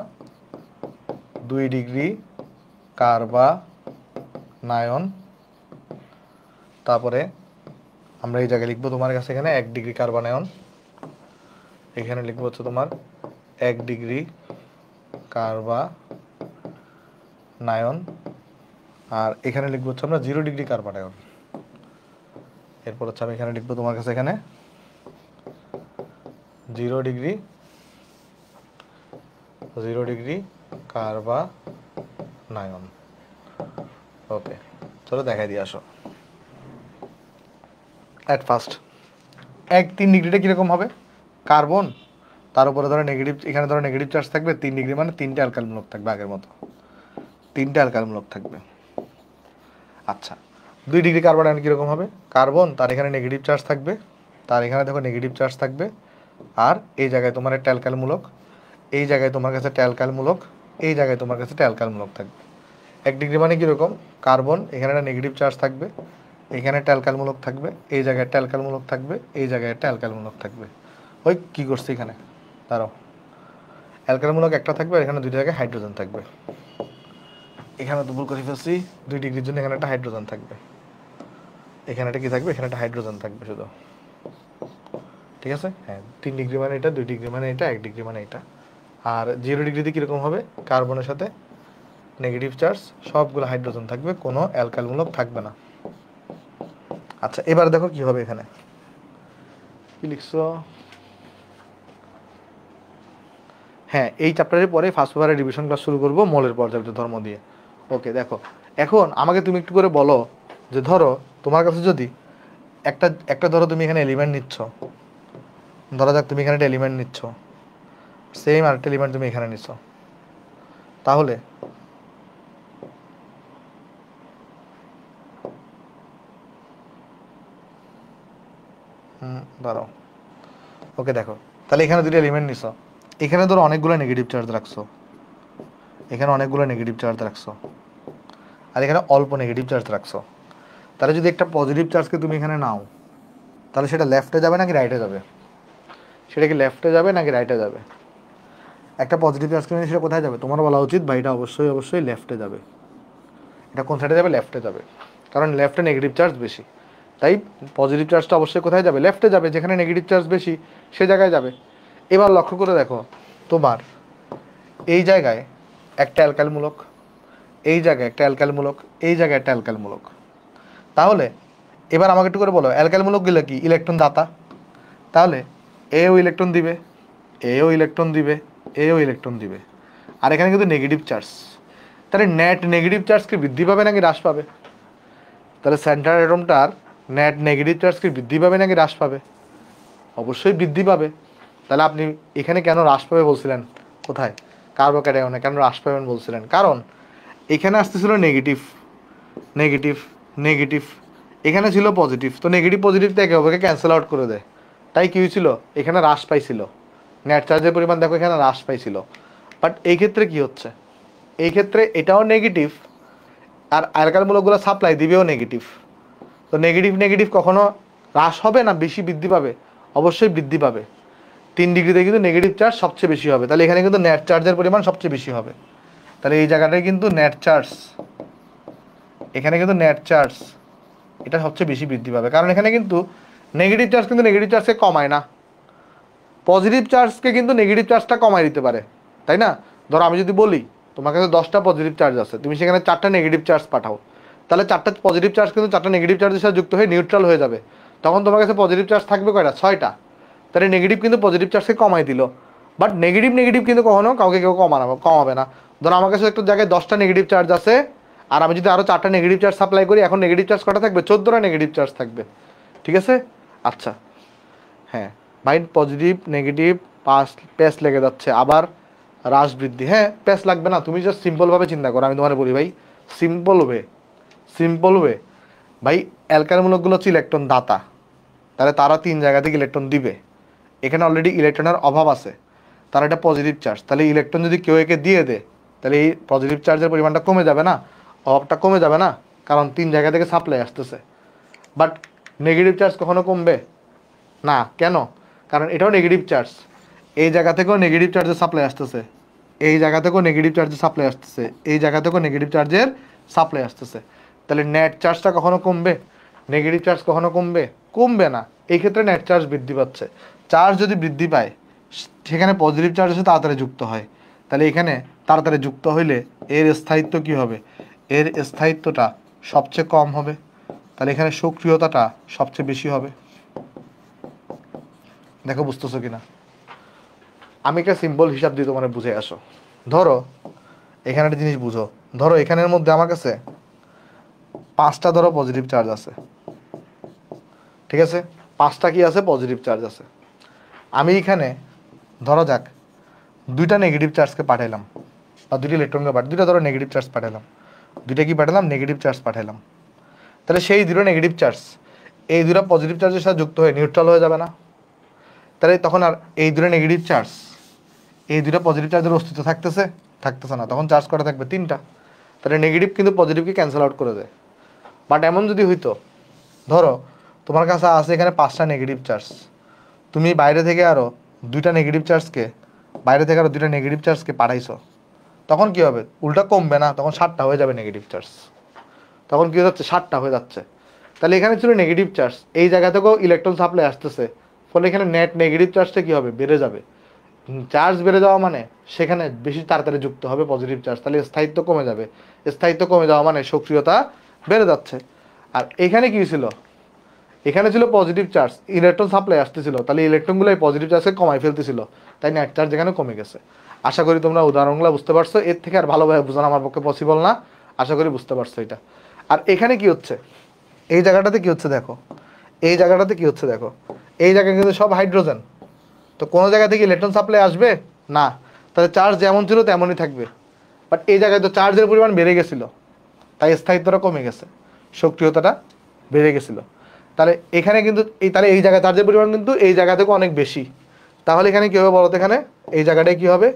দুই ডিগ্রি কার্বানায়ন তারপরে আমরা এই জায়গায় লিখবো তোমার কাছে এখানে এক ডিগ্রি কার্বানায়ন এখানে লিখবো হচ্ছে তোমার এক ডিগ্রি কার্বানায়ন আর এখানে লিখবো হচ্ছে আমরা জিরো ডিগ্রি কার্বন আয়ন এরপর হচ্ছে আমি এখানে লিখবো তোমার কাছে এখানে zero degree zero degree carbanion okay চলো দেখাই দিয়ে আসো অ্যাট ফার্স্ট এক তিন ডিগ্রিটা কীরকম হবে কার্বন তার উপরে ধরো নেগেটিভ এখানে ধরো নেগেটিভ চার্জ থাকবে তিন ডিগ্রি মানে তিনটে অ্যালকালমূলক থাকবে আগের মতো তিনটে অ্যালকালমূলক থাকবে আচ্ছা দুই ডিগ্রি কার্বন আয়ন কীরকম হবে কার্বন তার এখানে নেগেটিভ চার্জ থাকবে তার এখানে দেখো নেগেটিভ চার্জ থাকবে আর এই জায়গায় তোমার ট্যালকালমূলক এই জায়গায় তোমার কাছে ট্যালকালমূলক এই জায়গায় তোমার কাছে ট্যালকালমূলক থাকবে এক ডিগ্রি মানে কীরকম কার্বন এখানে একটা নেগেটিভ চার্জ থাকবে এখানে ট্যালকালমূলক থাকবে এই জায়গায় ট্যালকালমূলক থাকবে এই জায়গায় ট্যালকালমূলক থাকবে ওই কি করছে এখানে তারও অ্যালকালমূলক একটা থাকবে আর এখানে দুই জায়গায় হাইড্রোজেন থাকবে এখানে তো ভুল করে ফেলছি দুই ডিগ্রির জন্য এখানে একটা হাইড্রোজেন থাকবে এখানে একটা কি থাকবে এখানে একটা হাইড্রোজেন থাকবে শুধু ঠিক আছে হ্যাঁ তিন ডিগ্রি মানে এটা দুই ডিগ্রি মানে এটা এক ডিগ্রি মানে এটা আর জিরো ডিগ্রিতে কীরকম হবে কার্বনের সাথে নেগেটিভ চার্জ সবগুলো হাইড্রোজেন থাকবে কোনো অ্যালকালমূলক থাকবে না আচ্ছা এবার দেখো কি হবে এখানে কি লিখছো হ্যাঁ এই চ্যাপ্টারের পরে ফার্স্ট পেপারে রিভিশন ক্লাস শুরু করবো মলের পর্যাপ্ত ধর্ম দিয়ে ওকে দেখো এখন আমাকে তুমি একটু করে বলো যে ধরো তোমার কাছে যদি একটা একটা ধরো তুমি এখানে এলিমেন্ট নিচ্ছ ধরা যাক তুমি এখানে একটা এলিমেন্ট নিচ্ছ সেম আরেকটা এলিমেন্ট তুমি এখানে নিচ্ছ তাহলে হুম ওকে দেখো তাহলে এখানে দুটো এলিমেন্ট নিছ এখানে ধরো অনেকগুলো নেগেটিভ চার্জ রাখছো এখানে অনেকগুলো নেগেটিভ চার্জ রাখছো আর এখানে অল্প নেগেটিভ চার্জ রাখছো তাহলে যদি একটা পজিটিভ চার্জকে তুমি এখানে নাও তাহলে সেটা লেফটে যাবে নাকি রাইটে যাবে সেটা কি লেফটে যাবে নাকি রাইটে যাবে একটা পজিটিভ চার্জকে নিয়ে সেটা কোথায় যাবে তোমার বলা উচিত বা এটা অবশ্যই অবশ্যই লেফটে যাবে এটা কোন সাইডে যাবে লেফটে যাবে কারণ লেফটে নেগেটিভ চার্জ বেশি তাই পজিটিভ চার্জটা অবশ্যই কোথায় যাবে লেফটে যাবে যেখানে নেগেটিভ চার্জ বেশি সে জায়গায় যাবে এবার লক্ষ্য করে দেখো তোমার এই জায়গায় একটা অ্যালকালমূলক এই জায়গায় একটা অ্যালকালমূলক এই জায়গায় একটা অ্যালকালমূলক তাহলে এবার আমাকে একটু করে বলো অ্যালকালমূলকগুলো কি ইলেকট্রন দাতা তাহলে এও ইলেকট্রন দিবে এও ইলেকট্রন দিবে এও ইলেকট্রন দিবে আর এখানে কিন্তু নেগেটিভ চার্জ তাহলে নেট নেগেটিভ চার্জ কি বৃদ্ধি পাবে নাকি হ্রাস পাবে তাহলে সেন্ট্রাল অ্যাটমটার নেট নেগেটিভ চার্জ কি বৃদ্ধি পাবে নাকি হ্রাস পাবে অবশ্যই বৃদ্ধি পাবে তাহলে আপনি এখানে কেন হ্রাস পাবে বলছিলেন কোথায় ক্যাটায়নে কেন হ্রাস পাবেন বলছিলেন কারণ এখানে আসতেছিল নেগেটিভ নেগেটিভ নেগেটিভ এখানে ছিল পজিটিভ তো নেগেটিভ পজিটিভ একে অপরকে ক্যান্সেল আউট করে দেয় তাই কী হয়েছিল এখানে হ্রাস পাইছিল নেট চার্জের পরিমাণ দেখো এখানে হ্রাস পাইছিল বাট এই ক্ষেত্রে কি হচ্ছে এই ক্ষেত্রে এটাও নেগেটিভ আর আলকালমূলকগুলো সাপ্লাই দিবেও নেগেটিভ তো নেগেটিভ নেগেটিভ কখনো হ্রাস হবে না বেশি বৃদ্ধি পাবে অবশ্যই বৃদ্ধি পাবে তিন ডিগ্রিতে কিন্তু নেগেটিভ চার্জ সবচেয়ে বেশি হবে তাহলে এখানে কিন্তু নেট চার্জের পরিমাণ সবচেয়ে বেশি হবে তাহলে এই জায়গাটায় কিন্তু নেট চার্জ এখানে কিন্তু নেট চার্জ এটা সবচেয়ে বেশি বৃদ্ধি পাবে কারণ এখানে কিন্তু নেগেটিভ চার্জ কিন্তু নেগেটিভ চার্জকে কমায় না পজিটিভ চার্জকে কিন্তু নেগেটিভ চার্জটা কমায় দিতে পারে তাই না ধরো আমি যদি বলি তোমার কাছে দশটা পজিটিভ চার্জ আছে তুমি সেখানে চারটা নেগেটিভ চার্জ পাঠাও তাহলে চারটা পজিটিভ চার্জ কিন্তু চারটা নেগেটিভ চার্জের সাথে যুক্ত হয়ে নিউট্রাল হয়ে যাবে তখন তোমার কাছে পজিটিভ চার্জ থাকবে কয়টা ছয়টা তাহলে নেগেটিভ কিন্তু পজিটিভ চার্জকে কমাই দিল বাট নেগেটিভ নেগেটিভ কিন্তু কখনো কাউকে কেউ কমানো কমাবে না ধরো আমার কাছে একটা জায়গায় দশটা নেগেটিভ চার্জ আছে আর আমি যদি আরও চারটা নেগেটিভ চার্জ সাপ্লাই করি এখন নেগেটিভ চার্জ কটা থাকবে চোদ্দোটা নেগেটিভ চার্জ থাকবে ঠিক আছে আচ্ছা হ্যাঁ মাইন্ড পজিটিভ নেগেটিভ পাস প্যাস লেগে যাচ্ছে আবার হ্রাস বৃদ্ধি হ্যাঁ প্যাস লাগবে না তুমি জাস্ট সিম্পলভাবে চিন্তা করো আমি তোমার বলি ভাই সিম্পল ওয়ে সিম্পল ওয়ে ভাই অ্যালকারমূলকগুলো হচ্ছে ইলেকট্রন দাতা তাহলে তারা তিন জায়গা থেকে ইলেকট্রন দিবে এখানে অলরেডি ইলেকট্রনের অভাব আছে তার একটা পজিটিভ চার্জ তাহলে ইলেকট্রন যদি কেউ একে দিয়ে দেয় তাহলে এই পজিটিভ চার্জের পরিমাণটা কমে যাবে না অভাবটা কমে যাবে না কারণ তিন জায়গা থেকে সাপ্লাই আসতেছে বাট নেগেটিভ চার্জ কখনো কমবে না কেন কারণ এটাও নেগেটিভ চার্জ এই জায়গা থেকেও নেগেটিভ চার্জের সাপ্লাই আসতেছে এই জায়গা থেকেও নেগেটিভ চার্জের সাপ্লাই আসতেছে এই জায়গা থেকেও নেগেটিভ চার্জের সাপ্লাই আসতেছে তাহলে নেট চার্জটা কখনো কমবে নেগেটিভ চার্জ কখনো কমবে কমবে না এই ক্ষেত্রে নেট চার্জ বৃদ্ধি পাচ্ছে চার্জ যদি বৃদ্ধি পায় সেখানে পজিটিভ চার্জ এসে তাড়াতাড়ি যুক্ত হয় তাহলে এখানে তাড়াতাড়ি যুক্ত হইলে এর স্থায়িত্ব কি হবে এর স্থায়িত্বটা সবচেয়ে কম হবে তাহলে এখানে সক্রিয়তাটা সবচেয়ে বেশি হবে দেখো বুঝতেছো কিনা আমি একটা সিম্পল হিসাব দিয়ে তোমার বুঝে আসো ধরো এখানে একটা জিনিস বুঝো ধরো এখানের মধ্যে আমার কাছে পাঁচটা ধরো পজিটিভ চার্জ আছে ঠিক আছে পাঁচটা কি আছে পজিটিভ চার্জ আছে আমি এখানে ধরা যাক দুইটা নেগেটিভ চার্জকে পাঠাইলাম বা দুইটা ইলেকট্রনকে পাঠ দুইটা ধরো নেগেটিভ চার্জ পাঠালাম দুইটা কি পাঠালাম নেগেটিভ চার্জ পাঠালাম তাহলে সেই দুটো নেগেটিভ চার্জ এই দুটো পজিটিভ চার্জের সাথে যুক্ত হয়ে নিউট্রাল হয়ে যাবে না তাহলে তখন আর এই দুটো নেগেটিভ চার্জ এই দুটো পজিটিভ চার্জের অস্তিত্ব থাকতেছে থাকতেছে না তখন চার্জ করা থাকবে তিনটা তাহলে নেগেটিভ কিন্তু পজিটিভকে ক্যান্সেল আউট করে দেয় বাট এমন যদি হইতো ধরো তোমার কাছে আছে এখানে পাঁচটা নেগেটিভ চার্জ তুমি বাইরে থেকে আরও দুইটা নেগেটিভ চার্জকে বাইরে থেকে আরও দুইটা নেগেটিভ চার্জকে পাঠাইছো তখন কি হবে উল্টা কমবে না তখন ষাটটা হয়ে যাবে নেগেটিভ চার্জ তখন কী যাচ্ছে ষাটটা হয়ে যাচ্ছে তাহলে এখানে ছিল নেগেটিভ চার্জ এই জায়গা থেকেও ইলেকট্রন সাপ্লাই আসতেছে ফলে এখানে নেট নেগেটিভ চার্জটা কী হবে বেড়ে যাবে চার্জ বেড়ে যাওয়া মানে সেখানে বেশি তাড়াতাড়ি যুক্ত হবে পজিটিভ চার্জ তাহলে স্থায়িত্ব কমে যাবে স্থায়িত্ব কমে যাওয়া মানে সক্রিয়তা বেড়ে যাচ্ছে আর এখানে কী ছিল এখানে ছিল পজিটিভ চার্জ ইলেকট্রন সাপ্লাই আসতেছিল তাহলে ইলেকট্রনগুলো এই পজিটিভ চার্জকে কমাই ফেলতেছিল তাই নেট চার্জ এখানে কমে গেছে আশা করি তোমরা উদাহরণগুলো বুঝতে পারছো এর থেকে আর ভালোভাবে বোঝানো আমার পক্ষে পসিবল না আশা করি বুঝতে পারছো এটা আর এখানে কি হচ্ছে এই জায়গাটাতে কি হচ্ছে দেখো এই জায়গাটাতে কি হচ্ছে দেখো এই জায়গায় কিন্তু সব হাইড্রোজেন তো কোনো জায়গা থেকে ইলেকট্রন সাপ্লাই আসবে না তাহলে চার্জ যেমন ছিল তেমনই থাকবে বাট এই জায়গায় তো চার্জের পরিমাণ বেড়ে গেছিলো তাই স্থায়িত্বটা কমে গেছে সক্রিয়তাটা বেড়ে গেছিলো তাহলে এখানে কিন্তু এই তাহলে এই জায়গায় চার্জের পরিমাণ কিন্তু এই জায়গা থেকে অনেক বেশি তাহলে এখানে কী হবে তো এখানে এই জায়গাটায় কী হবে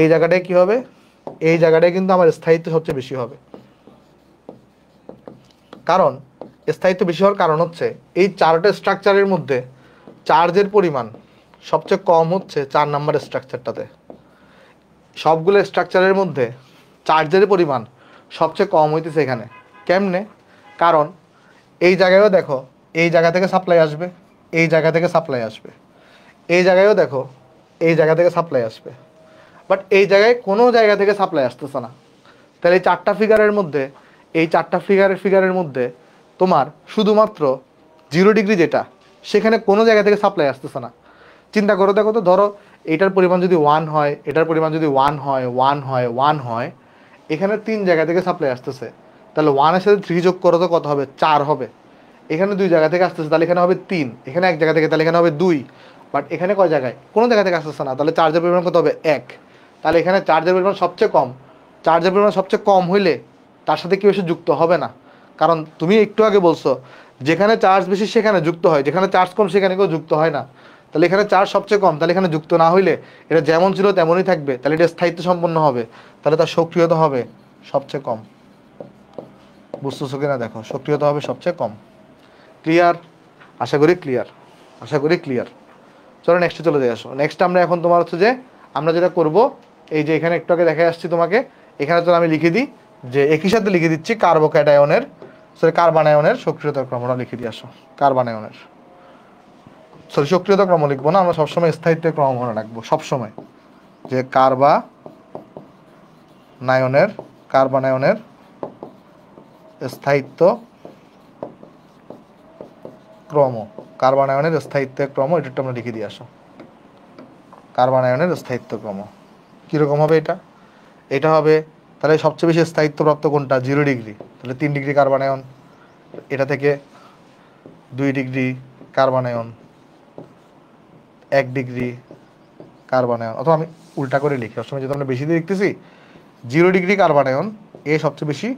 এই জায়গাটায় কী হবে এই জায়গাটায় কিন্তু আমার স্থায়িত্ব সবচেয়ে বেশি হবে কারণ স্থায়িত্ব বেশি হওয়ার কারণ হচ্ছে এই চারটা স্ট্রাকচারের মধ্যে চার্জের পরিমাণ সবচেয়ে কম হচ্ছে চার নাম্বার স্ট্রাকচারটাতে সবগুলো স্ট্রাকচারের মধ্যে চার্জের পরিমাণ সবচেয়ে কম হইতেছে এখানে কেমনে কারণ এই জায়গায়ও দেখো এই জায়গা থেকে সাপ্লাই আসবে এই জায়গা থেকে সাপ্লাই আসবে এই জায়গায়ও দেখো এই জায়গা থেকে সাপ্লাই আসবে বাট এই জায়গায় কোনো জায়গা থেকে সাপ্লাই আসতেছে না তাহলে এই চারটা ফিগারের মধ্যে এই চারটা ফিগারের ফিগারের মধ্যে তোমার শুধুমাত্র জিরো ডিগ্রি যেটা সেখানে কোনো জায়গা থেকে সাপ্লাই আসতেছে না চিন্তা করো দেখো তো ধরো এটার পরিমাণ যদি ওয়ান হয় এটার পরিমাণ যদি ওয়ান হয় ওয়ান হয় ওয়ান হয় এখানে তিন জায়গা থেকে সাপ্লাই আসতেছে তাহলে ওয়ানের সাথে থ্রি যোগ করো তো কত হবে চার হবে এখানে দুই জায়গা থেকে আসতেছে তাহলে এখানে হবে তিন এখানে এক জায়গা থেকে তাহলে এখানে হবে দুই বাট এখানে কয় জায়গায় কোনো জায়গা থেকে আসতেছে না তাহলে চার্জের পরিমাণ কত হবে এক তাহলে এখানে চার্জের পরিমাণ সবচেয়ে কম চার্জের পরিমাণ সবচেয়ে কম হইলে তার সাথে কেউ এসে যুক্ত হবে না কারণ তুমি একটু আগে বলছো যেখানে চার্জ বেশি সেখানে যুক্ত হয় যেখানে চার্জ কম সেখানে কেউ যুক্ত হয় না তাহলে এখানে চার্জ সবচেয়ে কম তাহলে এখানে যুক্ত না হইলে এটা যেমন ছিল তেমনই থাকবে তাহলে এটা স্থায়িত্ব সম্পন্ন হবে তাহলে তার সক্রিয়তা হবে সবচেয়ে কম বুঝতেছ কিনা দেখো সক্রিয়তা হবে সবচেয়ে কম ক্লিয়ার আশা করি ক্লিয়ার আশা করি ক্লিয়ার চলো নেক্সটে চলে যাই আসো নেক্সট আমরা এখন তোমার হচ্ছে যে আমরা যেটা করব এই যে এখানে একটু আগে দেখা আসছি তোমাকে এখানে তো আমি লিখে দিই যে একই সাথে লিখে দিচ্ছি কার্বোক্যাটায়নের সরি কার্বানায়নের সক্রিয়তার ক্রমটা লিখে দিয়ে আসো কার্বানায়নের সরি সক্রিয়তা ক্রম লিখবো না আমরা সবসময় স্থায়িত্বের ক্রম মনে রাখবো সবসময় যে কার্বা নায়নের কার্বানায়নের স্থায়িত্ব ক্রম কার্বন আয়নের স্থায়িত্ব ক্রম এটা তোমরা লিখে দিয়ে আসো কার্বন আয়নের স্থায়িত্ব ক্রম কীরকম হবে এটা এটা হবে তাহলে সবচেয়ে বেশি স্থায়িত্বপ্রাপ্ত কোনটা জিরো ডিগ্রি তাহলে তিন ডিগ্রি কার্বন আয়ন এটা থেকে দুই ডিগ্রি কার্বন আয়ন এক ডিগ্রি কার্বন আয়ন অথবা আমি উল্টা করে লিখি সবসময় যেহেতু আমরা বেশি দিয়ে লিখতেছি জিরো ডিগ্রি কার্বন আয়ন এ সবচেয়ে বেশি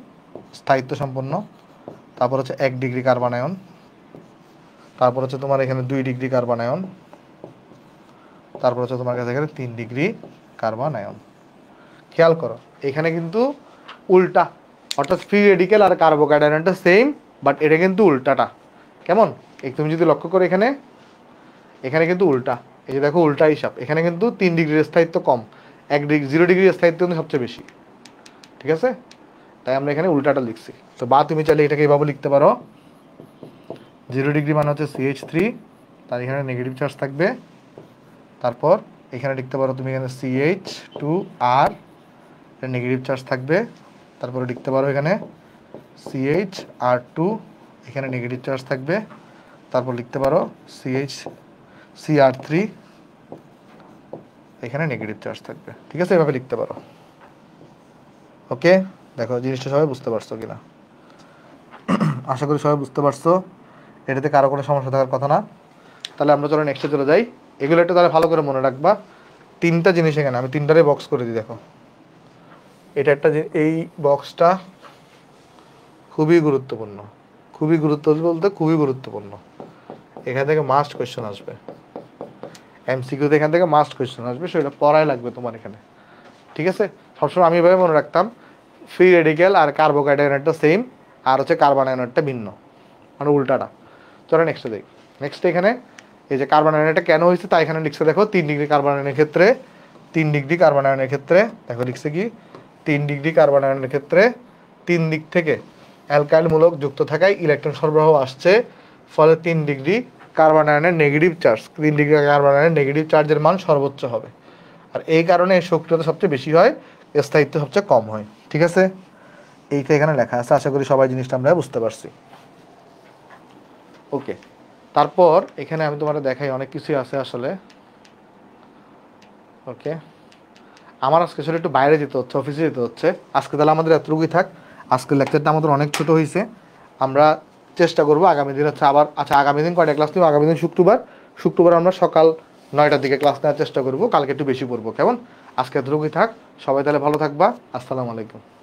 স্থায়িত্ব সম্পন্ন তারপর হচ্ছে এক ডিগ্রি কার্বনায়ন তারপর হচ্ছে তোমার এখানে দুই ডিগ্রি কার্বনায়ন তারপর হচ্ছে তোমার কাছে এখানে তিন ডিগ্রি কার্বনায়ন খেয়াল করো এখানে কিন্তু উল্টা অর্থাৎ ফ্রি রেডিক্যাল আর কার্বোকার্ডায়নটা সেম বাট এটা কিন্তু উল্টাটা কেমন তুমি যদি লক্ষ্য করো এখানে এখানে কিন্তু উল্টা এই যে দেখো উল্টা হিসাব এখানে কিন্তু তিন ডিগ্রির স্থায়িত্ব কম এক ডিগ্রি জিরো ডিগ্রির স্থায়িত্ব কিন্তু সবচেয়ে বেশি ঠিক আছে তাই আমরা এখানে উল্টাটা লিখছি তো বা তুমি চাইলে এটাকে এভাবে লিখতে পারো জিরো ডিগ্রি মানে হচ্ছে সিএইচ থ্রি তার এখানে নেগেটিভ চার্জ থাকবে তারপর এখানে লিখতে পারো তুমি এখানে CH two R negative charge থাকবে তারপরে লিখতে পারো এখানে সিএইচ আর টু এখানে নেগেটিভ চার্জ থাকবে তারপর লিখতে পারো সিএইচ সিআর থ্রি এখানে নেগেটিভ চার্জ থাকবে ঠিক আছে এভাবে লিখতে পারো ওকে দেখো জিনিসটা সবাই বুঝতে পারছো কিনা আশা করি সবাই বুঝতে পারছো এটাতে কারো কোনো সমস্যা থাকার কথা না তাহলে আমরা চলো নেক্সটে চলে যাই এগুলো একটু তাহলে ভালো করে মনে রাখবা তিনটা জিনিস এখানে আমি তিনটারে বক্স করে দিই দেখো এটা একটা এই বক্সটা খুবই গুরুত্বপূর্ণ খুবই গুরুত্ব বলতে খুবই গুরুত্বপূর্ণ এখান থেকে মাস্ট কোয়েশ্চেন আসবে এমসিকিউতে এখান থেকে মাস্ট কোয়েশ্চেন আসবে সেটা পড়াই লাগবে তোমার এখানে ঠিক আছে সবসময় আমি এভাবে মনে রাখতাম ফ্রি রেডিক্যাল আর কার্বোহাইড্রেটটা সেম আর হচ্ছে কার্বনায়নেটটা ভিন্ন মানে উল্টাটা চলো নেক্সট দেখি নেক্সট এখানে এই যে কার্বনায়নেটটা কেন হয়েছে তা এখানে লিখছে দেখো তিন ডিগ্রি কার্বনাইনের ক্ষেত্রে তিন ডিগ্রি কার্বনায়নের ক্ষেত্রে দেখো লিখছে কি তিন ডিগ্রি কার্বনাইনের ক্ষেত্রে তিন দিক থেকে মূলক যুক্ত থাকায় ইলেকট্রন সরবরাহ আসছে ফলে তিন ডিগ্রি কার্বনায়নের নেগেটিভ চার্জ তিন ডিগ্রি কার্বনায়নের নেগেটিভ চার্জের মান সর্বোচ্চ হবে আর এই কারণে এই সক্রিয়তা সবচেয়ে বেশি হয় স্থায়িত্ব সবচেয়ে কম হয় ঠিক আছে এইটা এখানে লেখা আছে আশা করি সবাই জিনিসটা আমরা বুঝতে পারছি ওকে তারপর এখানে আমি তোমার দেখাই অনেক কিছুই আছে আসলে ওকে আমার আজকে আসলে একটু বাইরে যেতে হচ্ছে অফিসে যেতে হচ্ছে আজকে তাহলে আমাদের এতটুকুই থাক আজকের লেকচারটা আমাদের অনেক ছোট হয়েছে আমরা চেষ্টা করব আগামী দিন হচ্ছে আবার আচ্ছা আগামী দিন কয়টা ক্লাস নিব আগামী দিন শুক্রবার শুক্রবার আমরা সকাল নয়টার দিকে ক্লাস নেওয়ার চেষ্টা করব কালকে একটু বেশি পড়বো কেমন আজকে এতটুকুই থাক সবাই তাহলে ভালো থাকবা আসসালামু আলাইকুম